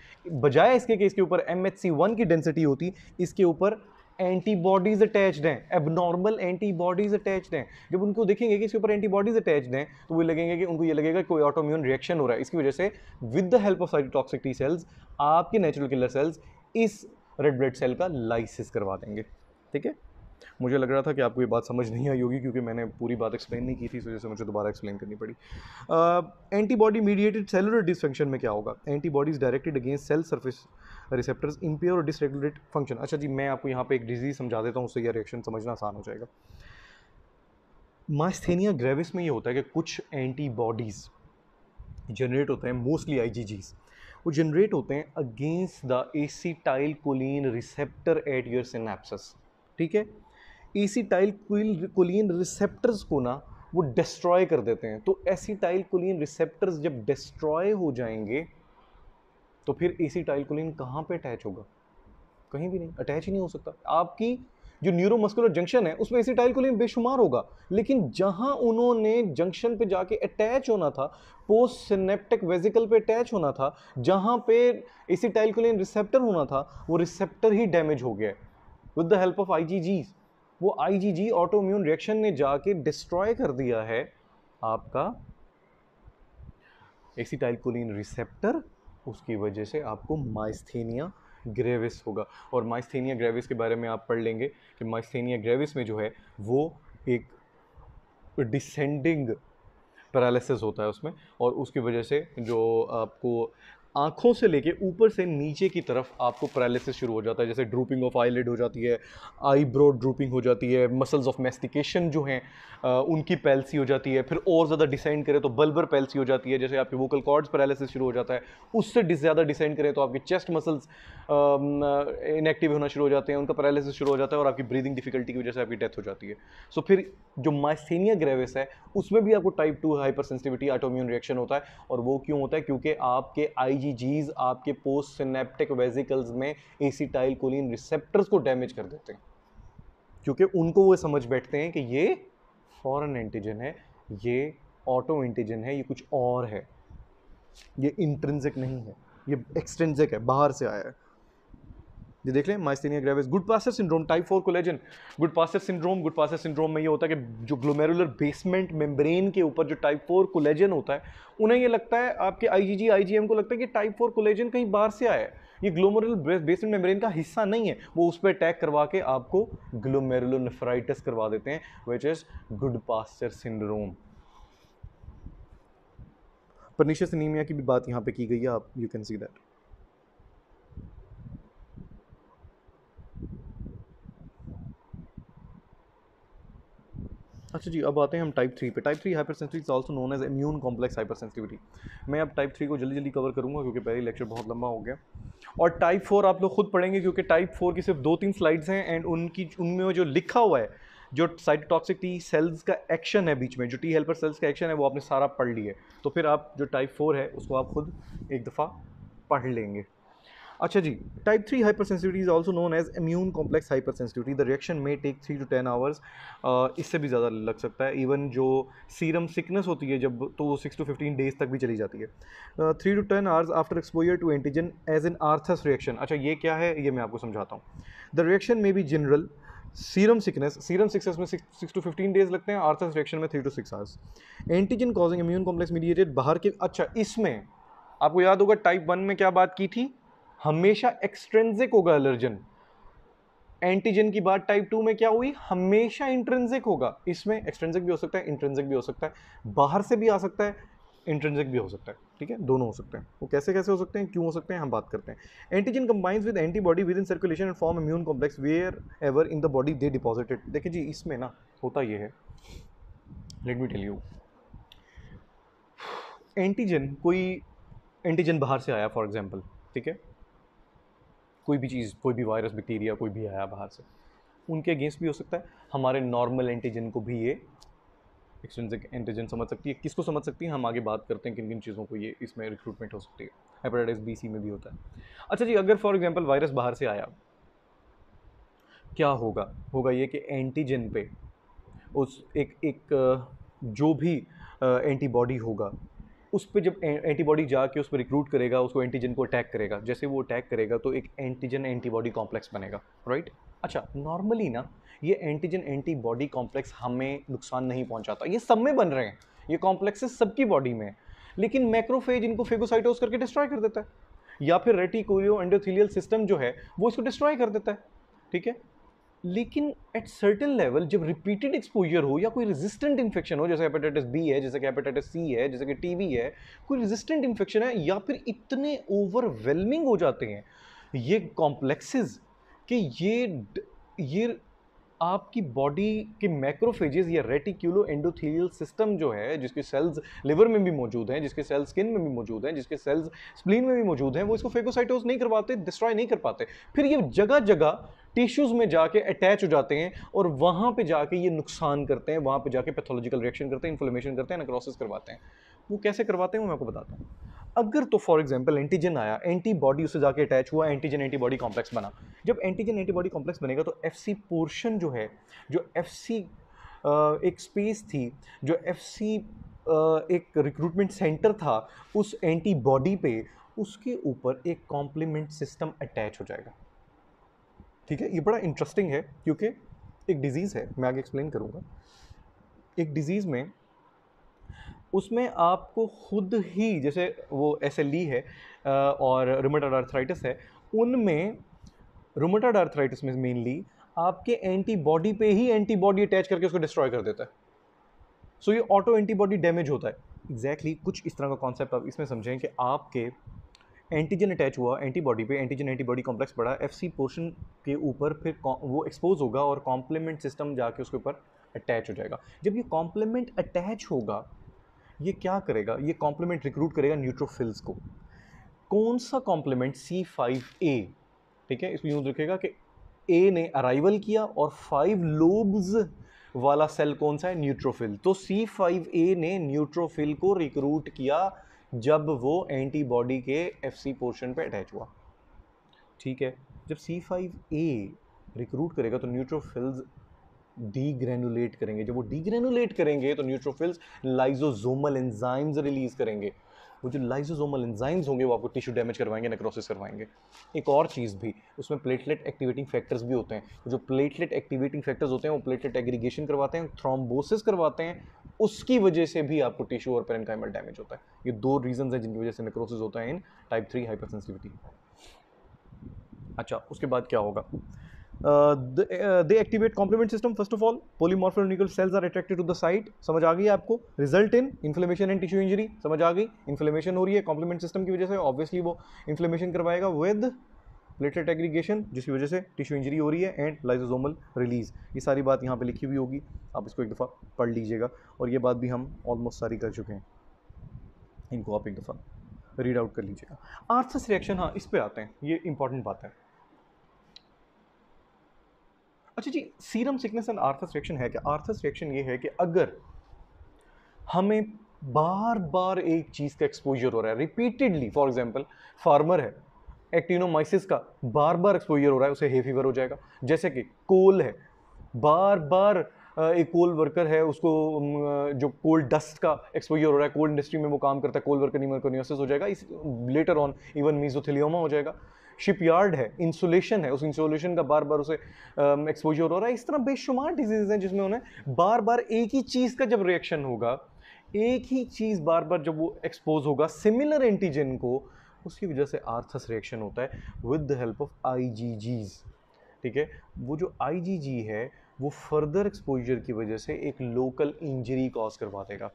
बजाय इसके कि इसके ऊपर एम एच सी वन की डेंसिटी होती इसके ऊपर एंटीबॉडीज़ अटैच्ड हैं एबनॉर्मल एंटीबॉडीज़ अटैच्ड हैं जब उनको देखेंगे कि इसके ऊपर एंटीबॉडीज़ अटैच्ड हैं तो वो लगेंगे कि उनको ये लगेगा कोई ऑटोम्यून रिएक्शन हो रहा है इसकी वजह से with the help of cytotoxic T cells आपके नेचुरल किलर सेल्स इस रेड ब्लड सेल का लाइसिस करवा देंगे ठीक है मुझे लग रहा था कि आपको ये बात समझ नहीं आई होगी क्योंकि मैंने पूरी बात एक्सप्लेन नहीं की थी इस वजह से मुझे दोबारा एक्सप्लेन करनी पड़ी एंटीबॉडी मीडिएटेड सेलुलर डिसफंक्शन में क्या होगा antibodies directed against cell surface receptors impair और डिसरेगुलेट फंक्शन अच्छा जी मैं आपको यहाँ पे एक डिजीज़ समझा देता हूँ उससे यह रिएक्शन समझना आसान हो जाएगा मास्थेनिया ग्रेविस में ये होता है कि कुछ एंटीबॉडीज़ जनरेट होते हैं मोस्टली आई वो जनरेट होते हैं against the acetylcholine receptor at your synapses ठीक है कुल कुलीन रिसेप्टर्स को ना वो डिस्ट्रॉय कर देते हैं तो एसीटाइल कुलीन रिसेप्टर्स जब डिस्ट्रॉय हो जाएंगे तो फिर एसीटाइल कुलीन कहाँ पे अटैच होगा कहीं भी नहीं अटैच ही नहीं हो सकता आपकी जो न्यूरोमस्कुलर जंक्शन है उसमें एसीटाइल कुलीन बेशुमार होगा लेकिन जहाँ उन्होंने जंक्शन पे जाके अटैच होना था पोस्ट सिनेप्टिक वेजिकल पे अटैच होना था जहाँ पे एसीटाइल कुलीन रिसेप्टर होना था वो रिसेप्टर ही डैमेज हो गया है with the help of I G वो I G ji autoimmune reaction ने जाके डिस्ट्रॉय कर दिया है आपका एक्सीटाइलकोलिन रिसेप्टर उसकी वजह से आपको माइस्थेनिया ग्रेविस होगा और माइस्थेनिया ग्रेविस के बारे में आप पढ़ लेंगे कि माइस्थेनिया ग्रेविस में जो है वो एक डिसेंडिंग पैरालिसिस होता है उसमें और उसकी वजह से जो आपको आँखों से लेके ऊपर से नीचे की तरफ आपको पैरालिसिस शुरू हो जाता है जैसे ड्रूपिंग ऑफ आईलिड हो जाती है आईब्रो ड्रूपिंग हो जाती है मसल्स ऑफ मेस्टिकेशन जो हैं उनकी पैलसी हो जाती है फिर और ज़्यादा डिसेंड करें तो बल्बर पैलसी हो जाती है जैसे आपके वोकल कॉर्ड्स पैरालिसिस शुरू हो जाता है उससे ज़्यादा डिसेंड करें तो आपके चेस्ट मसल्स इनएक्टिव होना शुरू हो जाते हैं उनका पैरालिसिस शुरू हो जाता है और आपकी ब्रीदिंग डिफिकल्टी की वजह से आपकी डेथ हो जाती है सो फिर जो माइसेनिया ग्रेविस है उसमें भी आपको type two hypersensitivity autoimmune reaction होता है और वो क्यों होता है क्योंकि आपके आई IgGs आपके पोस्ट सिनेप्टिक वेजिकल्स में एसीटाइल कोलिन रिसेप्टर्स को डैमेज कर देते हैं क्योंकि उनको वो समझ बैठते हैं कि ये फॉरेन एंटीजन है ये ऑटो एंटीजन है ये कुछ और है ये इंट्रेंसिक नहीं है ये एक्सटेंसिक है बाहर से आया है ये देख लें myasthenia gravis Goodpasture syndrome type four collagen Goodpasture syndrome Goodpasture syndrome में ये होता है कि जो ग्लोमेरुलर बेसमेंट मेम्ब्रेन के ऊपर जो टाइप फोर कोलेजन होता है उन्हें ये लगता है आपके आईजीजी आईजीएम को लगता है कि टाइप फोर कोलेजन कहीं बाहर से आया है ये ग्लोमेरुलर बेसमेंट मेम्ब्रेन का हिस्सा नहीं है वो उस पर अटैक करवा के आपको ग्लोमेरुलोनेफ्राइटिस करवा देते हैं which is Goodpasture syndrome pernicious anaemia की भी बात यहाँ पे की गई है आप यू कैन सी दैट अच्छा जी अब आते हैं हम टाइप थ्री पे type three hypersensitivity is also known as immune complex hypersensitivity मैं अब टाइप थ्री को जल्दी जल्दी कवर करूँगा क्योंकि पहले लेक्चर बहुत लंबा हो गया और टाइप फोर आप लोग खुद पढ़ेंगे क्योंकि टाइप फोर की सिर्फ दो तीन स्लाइड्स हैं एंड उनकी उनमें जो लिखा हुआ है जो साइटोटॉक्सिक टी सेल्स का एक्शन है बीच में जो टी हेल्पर सेल्स का एक्शन है वो आपने सारा पढ़ लिया तो फिर आप जो टाइप फोर है उसको आप खुद एक दफ़ा पढ़ लेंगे अच्छा जी type three hypersensitivity is also known as immune complex hypersensitivity the reaction में take three to ten hours इससे भी ज़्यादा लग सकता है इवन जो सीरम सिकनेस होती है जब तो वो सिक्स टू फिफ्टीन डेज तक भी चली जाती है three to ten hours after exposure to antigen as an Arthus reaction अच्छा ये क्या है ये मैं आपको समझाता हूँ the reaction may be general serum sickness serum sickness में सिक्स टू फिफ्टीन डेज लगते हैं आर्थस रिएक्शन में three to six hours antigen causing immune complex mediated बाहर के अच्छा इसमें आपको याद होगा टाइप वन में क्या बात की थी हमेशा एक्सट्रेंजिक होगा एलर्जन एंटीजन की बात टाइप टू में क्या हुई हमेशा इंट्रेंसिक होगा इसमें एक्सट्रेंसिक भी हो सकता है इंट्रेंसिक भी हो सकता है बाहर से भी आ सकता है इंट्रेंसिक भी हो सकता है ठीक है दोनों हो सकते हैं वो कैसे कैसे हो सकते हैं क्यों हो सकते हैं हम बात करते हैं antigen combines with antibody with in circulation and form immune complex wherever in the body they deposited देखिए जी इसमें ना होता ये है let me tell you antigen कोई एंटीजन बाहर से आया फॉर एग्जाम्पल ठीक है कोई भी चीज़ कोई भी वायरस बैक्टीरिया कोई भी आया बाहर से उनके अगेंस्ट भी हो सकता है हमारे नॉर्मल एंटीजन को भी ये एक्सटेंसिक एंटीजन समझ सकती है किसको समझ सकती है हम आगे बात करते हैं किन किन चीज़ों को ये इसमें रिक्रूटमेंट हो सकती है हेपेटाइटिस बी सी में भी होता है अच्छा जी अगर फॉर एग्जाम्पल वायरस बाहर से आया क्या होगा होगा ये कि एंटीजन पे उस एक एक जो भी एंटीबॉडी होगा उस पर जब एंटीबॉडी जाके उस पर रिक्रूट करेगा उसको एंटीजन को अटैक करेगा जैसे वो अटैक करेगा तो एक एंटीजन एंटीबॉडी कॉम्प्लेक्स बनेगा राइट अच्छा नॉर्मली ना ये एंटीजन एंटीबॉडी कॉम्प्लेक्स हमें नुकसान नहीं पहुंचाता ये सब में बन रहे हैं ये कॉम्प्लेक्सेस सबकी बॉडी में है लेकिन मैक्रोफेज इनको फेगोसाइटोस करके डिस्ट्रॉय कर देता है या फिर रेटिकोलियो एंडोथीलियल सिस्टम जो है वो इसको डिस्ट्रॉय कर देता है ठीक है लेकिन एट सर्टन लेवल जब रिपीटेड एक्सपोजर हो या कोई रेजिस्टेंट इन्फेक्शन हो जैसे हेपेटाइटिस बी है जैसे कि हेपेटाइटिस सी है जैसे कि टीबी है कोई रेजिस्टेंट इन्फेक्शन है या फिर इतने ओवरवेलमिंग हो जाते हैं ये कॉम्प्लेक्सेस कि ये ये आपकी बॉडी के मैक्रोफेजेस या रेटिक्यूलो एंडोथेलियल सिस्टम जो है जिसके सेल्स लिवर में भी मौजूद हैं जिसके सेल्स स्किन में भी मौजूद हैं जिसके सेल्स स्प्लीन में भी मौजूद हैं वो इसको फेगोसाइटोस नहीं करवाते डिस्ट्रॉय नहीं कर पाते फिर ये जगह जगह टिश्यूज़ में जाके अटैच हो जाते हैं और वहाँ पे जाके ये नुकसान करते हैं वहाँ पे जाके पैथोलॉजिकल रिएक्शन करते हैं इन्फ्लेमेशन करते हैं नेक्रोसिस करवाते हैं वो कैसे करवाते हैं वो मैं आपको बताता हूँ अगर तो फॉर एग्जाम्पल एंटीजन आया एंटीबॉडी उससे जाके अटैच हुआ एंटीजन एंटीबॉडी कॉम्प्लेक्स बना जब एंटीजन एंटीबॉडी कॉम्प्लेक्स बनेगा तो एफ सी पोर्शन जो है जो एफ सी एक स्पेस थी जो एफ सी एक रिक्रूटमेंट सेंटर था उस एंटीबॉडी पे उसके ऊपर एक कॉम्प्लीमेंट सिस्टम अटैच हो जाएगा ठीक है ये बड़ा इंटरेस्टिंग है क्योंकि एक डिज़ीज़ है मैं आगे एक्सप्लेन करूँगा एक डिज़ीज़ में उसमें आपको खुद ही जैसे वो एस e है और रोमोटाड आर्थराइटिस है उनमें रोमोटाड आर्थराइटिस में मेनली आपके एंटीबॉडी पे ही एंटीबॉडी अटैच करके उसको डिस्ट्रॉय कर देता है सो so, ये ऑटो एंटीबॉडी डैमेज होता है एग्जैक्टली exactly, कुछ इस तरह का कॉन्सेप्ट आप इसमें समझें कि आपके एंटीजन अटैच हुआ एंटीबॉडी पे एंटीजन एंटीबॉडी कॉम्प्लेक्स बढ़ा एफ सी पोर्शन के ऊपर फिर वो एक्सपोज होगा और कॉम्प्लीमेंट सिस्टम जाके उसके ऊपर अटैच हो जाएगा जब ये कॉम्प्लीमेंट अटैच होगा ये क्या करेगा ये कॉम्प्लीमेंट रिक्रूट करेगा न्यूट्रोफिल्स को कौन सा कॉम्प्लीमेंट सी फाइव ए ठीक है इसमें यूज रखेगा कि ए ने अराइवल किया और फाइव लोब्स वाला सेल कौन सा है न्यूट्रोफिल तो सी फाइव ए ने न्यूट्रोफिल को रिक्रूट किया जब वो एंटीबॉडी के एफ सी पोर्शन पर अटैच हुआ ठीक है जब सी फाइव ए रिक्रूट करेगा तो न्यूट्रोफिल्स डीग्रेनुलेट करेंगे जब वो डीग्रेनुलेट करेंगे तो न्यूट्रोफिल्स लाइजोजोमल एंजाइम्स रिलीज करेंगे वो जो लाइजोजोमल एंजाइम्स होंगे वो आपको टिश्यू डैमेज करवाएंगे नेक्रोसिस करवाएंगे एक और चीज़ भी उसमें प्लेटलेट एक्टिवेटिंग फैक्टर्स भी होते हैं जो प्लेटलेट एक्टिवेटिंग फैक्टर्स होते हैं वो प्लेटलेट एग्रीगेशन करवाते हैं थ्रोम्बोसिस करवाते हैं उसकी वजह से भी आपको टिश्यू और पेरेंकाइमल डैमेज होता है ये दो रीजंस हैं जिनकी वजह से नेक्रोसिस होता है इन टाइप थ्री हाइपरसेंसिटिविटी अच्छा उसके बाद क्या होगा they activate complement system first of all polymorphonuclear cells are attracted to the site समझ आ गई आपको result in inflammation and tissue injury समझ आ गई इन्फ्लेमेशन हो रही है कॉम्प्लीमेंट सिस्टम की वजह से ऑब्वियसली वो इन्फ्लेमेशन करवाएगा विद प्लेटलेट एग्रीगेशन जिसकी वजह से टिश्यू इंजरी हो रही है एंड लाइजोजोमल रिलीज ये सारी बात यहाँ पे लिखी हुई होगी आप इसको एक दफ़ा पढ़ लीजिएगा और ये बात भी हम ऑलमोस्ट सारी कर चुके हैं इनको आप एक दफ़ा रीड आउट कर लीजिएगा आर्थस रिएक्शन हाँ इस पर आते हैं ये इंपॉर्टेंट बात है अच्छा जी serum sickness and Arthus reaction है क्या आर्थस रिएक्शन ये है कि अगर हमें बार बार एक चीज़ का एक्सपोजर हो रहा है रिपीटेडली फॉर एग्जाम्पल फार्मर है एक्टिनोमाइसिस का बार बार एक्सपोजर हो रहा है उसे हे फीवर हो जाएगा जैसे कि कोल है बार बार एक कोल वर्कर है उसको जो कोल डस्ट का एक्सपोजर हो रहा है कोल इंडस्ट्री में वो काम करता है कोल वर्कर न्यूमरकोनियोसिस हो जाएगा इस लेटर ऑन इवन मीजोथिलियोमा हो जाएगा शिपयार्ड है इंसुलेशन है उस इंसुलेशन का बार बार उसे एक्सपोजर हो रहा है इस तरह बेशुमार डिजीज हैं जिसमें उन्हें बार बार एक ही चीज़ का जब रिएक्शन होगा एक ही चीज़ बार बार जब वो एक्सपोज होगा सिमिलर एंटीजन को उसकी वजह से आर्थस रिएक्शन होता है with the help of I ठीक है वो जो आई है वो फर्दर एक्सपोजर की वजह से एक लोकल इंजरी कॉज करवा देगा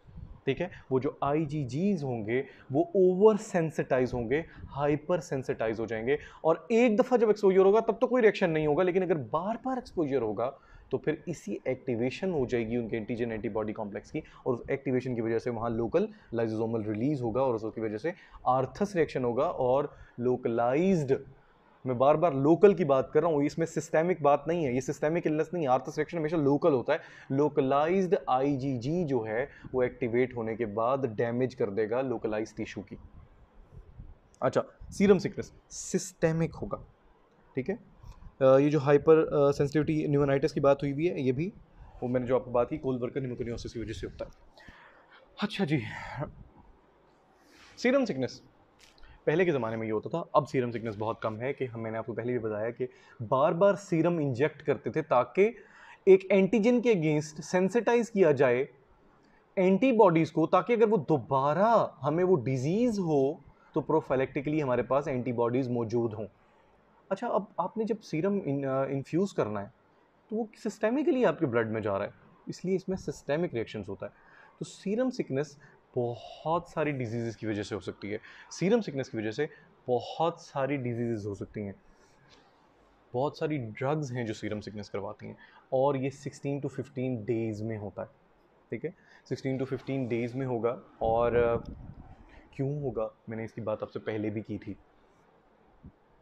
ठीक है वो जो आई होंगे वो ओवर सेंसिटाइज होंगे हाइपर सेंसिटाइज हो जाएंगे और एक दफ़ा जब एक्सपोजर होगा तब तो कोई रिएक्शन नहीं होगा लेकिन अगर बार बार एक्सपोजर होगा तो फिर इसी एक्टिवेशन हो जाएगी उनके एंटीजन एंटीबॉडी कॉम्प्लेक्स की और उस एक्टिवेशन की वजह से वहाँ लोकल लाइजोजोमल रिलीज होगा और उसकी वजह से आर्थस रिएक्शन होगा और लोकलाइज्ड मैं बार बार लोकल की बात कर रहा हूँ इसमें सिस्टेमिक बात नहीं है ये सिस्टेमिक इलनेस नहीं है आर्थस रिएक्शन हमेशा लोकल होता है लोकलाइज्ड आईजीजी जो है वो एक्टिवेट होने के बाद डैमेज कर देगा लोकलाइज टिश्यू की अच्छा सीरम सिकनेस सिस्टेमिक होगा ठीक है ये जो हाइपर सेंसिटिविटी न्यूमोनाइटिस की बात हुई हुई है ये भी वो मैंने जो आपको बात की कोल्ड वर्कर न्यूमोकोनियोसिस की वजह से होता है अच्छा जी सीरम सिकनेस पहले के ज़माने में ये होता था अब सीरम सिकनेस बहुत कम है कि हम मैंने आपको पहले भी बताया कि बार बार सीरम इंजेक्ट करते थे ताकि एक एंटीजन के अगेंस्ट सेंसिटाइज किया जाए एंटीबॉडीज़ को ताकि अगर वो दोबारा हमें वो डिज़ीज़ हो तो प्रोफाइलेक्टिकली हमारे पास एंटीबॉडीज़ मौजूद हों अच्छा अब आपने जब सीरम इन्फ्यूज़ uh, करना है तो वो सिस्टेमिकली आपके ब्लड में जा रहा है इसलिए इसमें सिस्टेमिक रिएक्शंस होता है तो सीरम सिकनेस बहुत सारी डिजीज़ की वजह से हो सकती है सीरम सिकनेस की वजह से बहुत सारी डिजीज़ हो सकती हैं बहुत सारी ड्रग्स हैं जो सीरम सिकनेस करवाती हैं और ये 16 टू 15 डेज़ में होता है ठीक है 16 टू 15 डेज़ में होगा और uh, क्यों होगा मैंने इसकी बात आपसे पहले भी की थी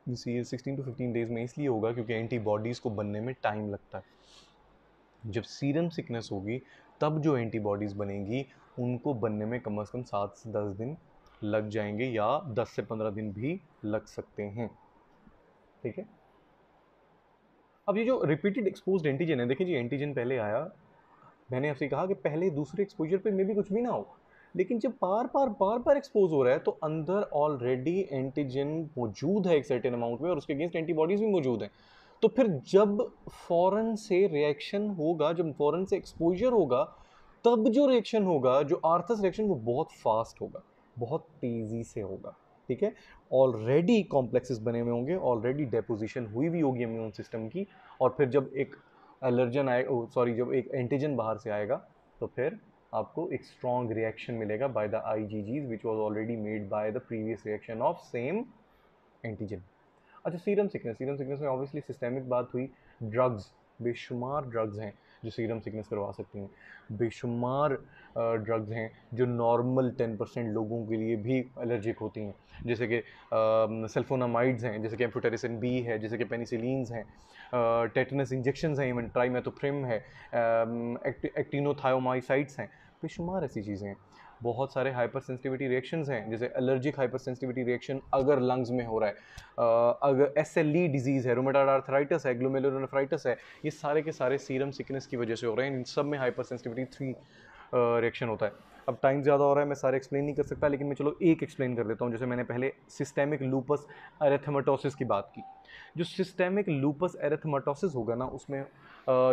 ये सिक्सटीन टू फिफ्टीन डेज़ में इसलिए होगा क्योंकि एंटीबॉडीज़ को बनने में टाइम लगता है जब सीरम सिकनेस होगी तब जो एंटीबॉडीज़ बनेंगी उनको बनने में कम अज़ कम सात से दस दिन लग जाएंगे या दस से पंद्रह दिन भी लग सकते हैं ठीक है अब ये जो रिपीटेड एक्सपोज एंटीजन है देखिए जी एंटीजन पहले आया मैंने आपसे कहा कि पहले दूसरे एक्सपोजर पे मे भी कुछ भी ना हो लेकिन जब बार बार बार बार एक्सपोज हो रहा है तो अंदर ऑलरेडी एंटीजन मौजूद है एक सर्टेन अमाउंट में और उसके अगेंस्ट एंटीबॉडीज़ भी मौजूद हैं तो फिर जब फ़ौरन से रिएक्शन होगा जब फॉरन से एक्सपोजर होगा तब जो रिएक्शन होगा जो आर्थस रिएक्शन वो बहुत फास्ट होगा बहुत तेज़ी से होगा ठीक है ऑलरेडी कॉम्प्लेक्सेस बने हुए होंगे ऑलरेडी डेपोजिशन हुई भी होगी इम्यून सिस्टम की और फिर जब एक एलर्जन आए सॉरी जब एक एंटीजन बाहर से आएगा तो फिर आपको एक स्ट्रॉन्ग रिएक्शन मिलेगा by the I G Gs which was already made by the previous reaction of same antigen अच्छा सीरम सिकनेस सीरम सिकनेस में ऑब्वियसली सिस्टेमिक बात हुई ड्रग्स बेशुमार ड्रग्स हैं जो सीरम सिकनेस करवा सकती हैं बेशुमार ड्रग्स हैं जो नॉर्मल टेन परसेंट लोगों के लिए भी एलर्जिक होती हैं जैसे कि सल्फोनामाइड्स हैं जैसे कि एम्फोटेरिसन बी है जैसे कि पेनिसिलीन्स हैं टेटनस इंजेक्शन हैं इवन ट्राईमेथोफ्रेम है एक्टिनोथायोमाइसाइट्स हैं बेशुमार ऐसी चीज़ें हैं बहुत सारे हाइपर सेंसिटिविटी रिएक्शन हैं जैसे एलर्जिक हाइपर सेंसिटिविटी रिएक्शन अगर लंग्स में हो रहा है अगर एस एल ई डिजीज़ है रोमेटाड आर्थराइटिस है ग्लोमेलोनेफ्राइटिस है ये सारे के सारे सीरम सिकनेस की वजह से हो रहे हैं इन सब में हाइपर सेंसिटिविटी थ्री रिएक्शन होता है अब टाइम ज़्यादा हो रहा है मैं सारे एक्सप्लेन नहीं कर सकता लेकिन मैं चलो एक एक्सप्लेन कर देता हूँ जैसे मैंने पहले सिस्टेमिक लूपस एरेथमेटोसिस की बात की जो सिस्टेमिक लूपस एरेथमेटोसिस होगा ना उसमें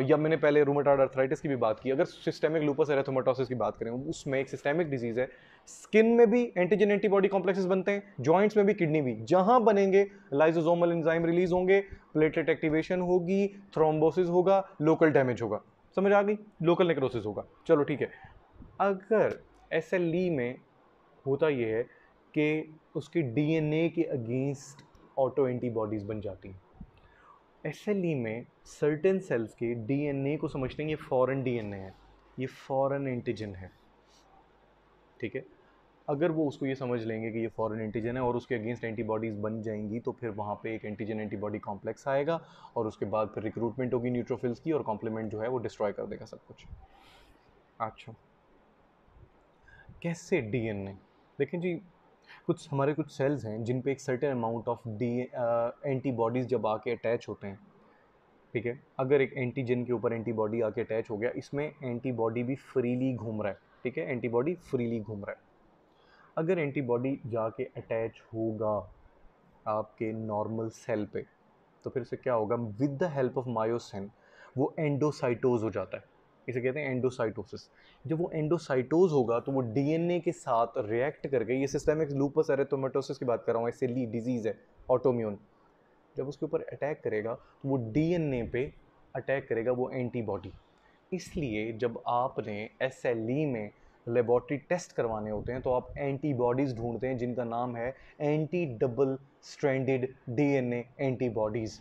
या मैंने पहले रूमेटाइड अर्थराइटिस की भी बात की अगर सिस्टेमिक लूपस एरेथोमेटोसिस की बात करें उसमें एक सिस्टेमिक डिजीज़ है स्किन में भी एंटीजन एंटीबॉडी कॉम्प्लेक्सेस बनते हैं जॉइंट्स में भी किडनी भी जहां बनेंगे लाइजोजोमल एंजाइम रिलीज होंगे प्लेटलेट एक्टिवेशन होगी थ्रोम्बोसिस होगा लोकल डैमेज होगा समझ आ गई लोकल नेक्रोसिस होगा चलो ठीक है अगर एस e में होता यह है कि उसके डीएनए के अगेंस्ट ऑटो एंटीबॉडीज़ बन जाती हैं एस e में सर्टेन सेल्स के डीएनए को समझते हैं ये फॉरेन डीएनए है ये फॉरेन एंटीजन है ठीक है अगर वो उसको ये समझ लेंगे कि ये फॉरेन एंटीजन है और उसके अगेंस्ट एंटीबॉडीज़ बन जाएंगी तो फिर वहाँ पे एक एंटीजन एंटीबॉडी कॉम्प्लेक्स आएगा और उसके बाद फिर रिक्रूटमेंट होगी न्यूट्रोफिल्स की और कॉम्प्लीमेंट जो है वो डिस्ट्रॉय कर देगा सब कुछ अच्छा कैसे डीएनए देखें जी कुछ हमारे कुछ सेल्स हैं जिन पे एक certain amount of the antibodies जब आके अटैच होते हैं ठीक है अगर एक एंटीजन के ऊपर एंटीबॉडी आके अटैच हो गया इसमें एंटीबॉडी भी फ्रीली घूम रहा है ठीक है एंटीबॉडी फ्रीली घूम रहा है अगर एंटीबॉडी जाके अटैच होगा आपके नॉर्मल सेल पे तो फिर से क्या होगा with the help of myosin वो एंडोसाइटोज हो जाता है इसे कहते हैं एंडोसाइटोसिस जब वो एंडोसाइटोज होगा तो वो डीएनए के साथ रिएक्ट करके ये सिस्टेमिक लूपस एरेथोमेटोसिस की बात कर रहा हूँ ऐसे ली डिजीज़ है ऑटोम्यून जब उसके ऊपर अटैक करेगा तो वो डीएनए पे अटैक करेगा वो एंटीबॉडी इसलिए जब आपने एस e में लेबॉर्ट्री टेस्ट करवाने होते हैं तो आप एंटीबॉडीज़ ढूंढते हैं जिनका नाम है anti double stranded DNA antibodies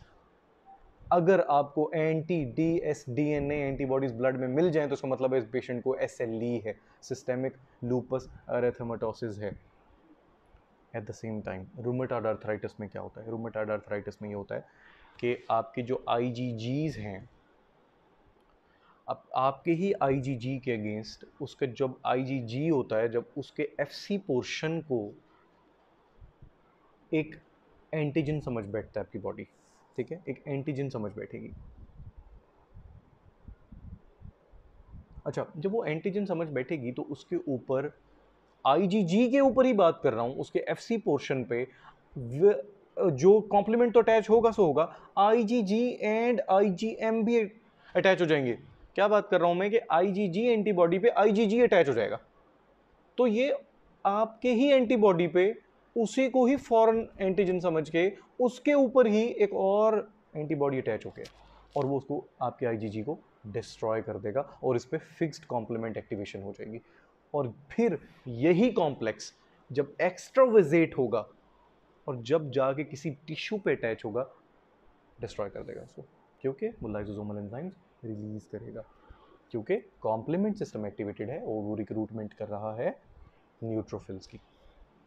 अगर आपको anti D S D N A antibodies blood में मिल जाए तो उसका मतलब है इस पेशेंट को एस एल ई है सिस्टेमिक लूपस अरेथेमाटोसिस है at the same time rheumatoid arthritis में क्या होता है रूमेटाड आर्थराइटिस में ये होता है कि आपके जो आई जी जीज हैं आपके ही आई जी जी के अगेंस्ट उसका जब आई जी जी होता है जब उसके एफ सी पोर्शन को एक एंटीजन समझ बैठता है आपकी बॉडी ठीक है एक एंटीजन समझ बैठेगी अच्छा जब वो एंटीजन समझ बैठेगी तो उसके ऊपर आईजीजी के ऊपर ही बात कर रहा हूं उसके एफसी पोर्शन पे जो कॉम्प्लीमेंट तो अटैच होगा सो होगा आईजीजी एंड आईजीएम भी अटैच हो जाएंगे क्या बात कर रहा हूं मैं कि आईजीजी एंटीबॉडी पे आईजीजी अटैच हो जाएगा तो ये आपके ही एंटीबॉडी पे उसी को ही फॉरन एंटीजन समझ के उसके ऊपर ही एक और एंटीबॉडी अटैच हो गया और वो उसको आपके आई को डिस्ट्रॉय कर देगा और इस पर फिक्सड कॉम्प्लीमेंट एक्टिवेशन हो जाएगी और फिर यही कॉम्प्लेक्स जब विजेट होगा और जब जाके किसी टिश्यू पे अटैच होगा डिस्ट्रॉय कर देगा उसको क्योंकि वो लाइजोजोमल एंजाइम्स रिलीज करेगा क्योंकि कॉम्प्लीमेंट सिस्टम एक्टिवेटेड है और वो रिक्रूटमेंट कर रहा है न्यूट्रोफिल्स की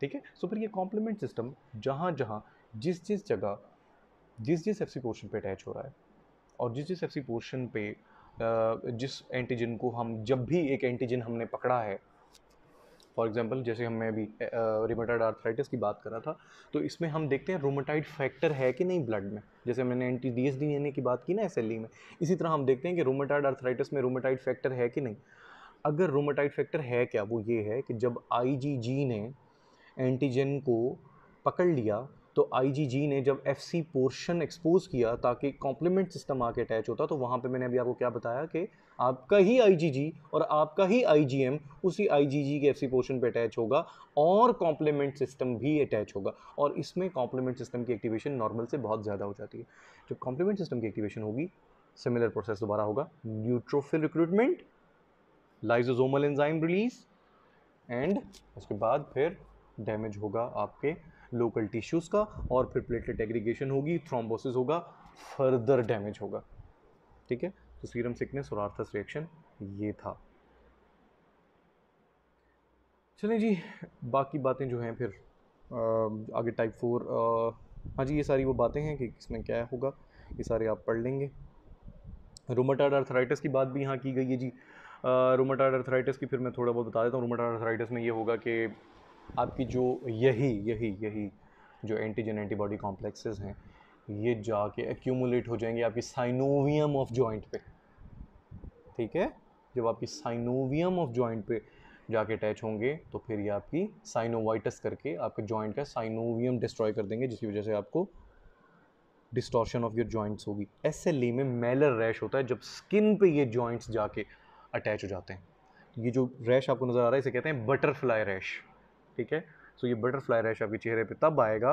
ठीक है सो फिर ये कॉम्प्लीमेंट सिस्टम जहाँ जहाँ जिस जिस जगह जिस जिस एफ सी पोर्शन पर अटैच हो रहा है और जिस जिस एफ सी पोर्शन पे जिस एंटीजन को हम जब भी एक एंटीजन हमने पकड़ा है फॉर एग्जाम्पल जैसे हमने अभी रिमोटाइड आर्थराइटिस की बात कर रहा था तो इसमें हम देखते हैं रोमोटाइड फैक्टर है कि नहीं ब्लड में जैसे मैंने anti D S D A की बात की ना एस एल ई में इसी तरह हम देखते हैं कि रोमोटाइड आर्थराइटिस में रोमोटाइड फैक्टर है कि नहीं अगर रोमोटाइड फैक्टर है क्या वो ये है कि जब आई जी जी ने एंटीजन को पकड़ लिया तो आईजीजी ने जब एफसी पोर्शन एक्सपोज किया ताकि कॉम्प्लीमेंट सिस्टम आके अटैच होता तो वहाँ पे मैंने अभी आपको क्या बताया कि आपका ही आईजीजी और आपका ही आईजीएम उसी आईजीजी के एफसी पोर्शन पे अटैच होगा और कॉम्प्लीमेंट सिस्टम भी अटैच होगा और इसमें कॉम्प्लीमेंट सिस्टम की एक्टिवेशन नॉर्मल से बहुत ज़्यादा हो जाती है जब कॉम्प्लीमेंट सिस्टम की एक्टिवेशन होगी सिमिलर प्रोसेस दोबारा होगा neutrophil recruitment lysosomal enzyme release and उसके बाद फिर डैमेज होगा आपके लोकल टिश्यूज़ का और फिर प्लेटलेट एग्रीगेशन होगी थ्रोम्बोसिस होगा फर्दर डैमेज होगा ठीक है तो सीरम सिकनेस और आर्थस रिएक्शन ये था चलें जी बाकी बातें जो हैं फिर आ, आगे टाइप फोर हाँ जी ये सारी वो बातें हैं कि इसमें क्या होगा ये सारे आप पढ़ लेंगे रोमाटाड अर्थराइटिस की बात भी यहाँ की गई है जी रोमाटाड अर्थराइटिस की फिर मैं थोड़ा बहुत बता देता हूँ रोमाटाड अर्थराइटिस में ये होगा कि आपकी जो यही यही यही जो एंटीजन एंटीबॉडी कॉम्प्लेक्सेस हैं ये जाके एक्यूमुलेट हो जाएंगे आपकी साइनोवियम ऑफ जॉइंट पे ठीक है जब आपकी साइनोवियम ऑफ जॉइंट पे जाके अटैच होंगे तो फिर ये आपकी साइनोवाइटस करके आपके जॉइंट का साइनोवियम डिस्ट्रॉय कर देंगे जिसकी वजह से आपको डिस्टॉर्शन ऑफ योर जॉइंट्स होगी एस एल ई में मेलर रैश होता है जब स्किन पे ये जॉइंट्स जाके अटैच हो जाते हैं ये जो रैश आपको नज़र आ रहा है इसे कहते हैं बटरफ्लाई रैश ठीक है सो ये बटरफ्लाई रैश आपके चेहरे पे तब आएगा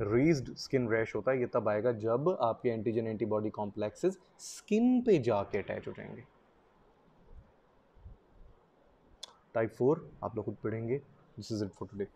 रेज्ड स्किन रैश होता है ये तब आएगा जब आपके एंटीजन एंटीबॉडी कॉम्प्लेक्सेस स्किन पे जाके अटैच हो जाएंगे टाइप फोर आप लोग खुद पढ़ेंगे this is it for today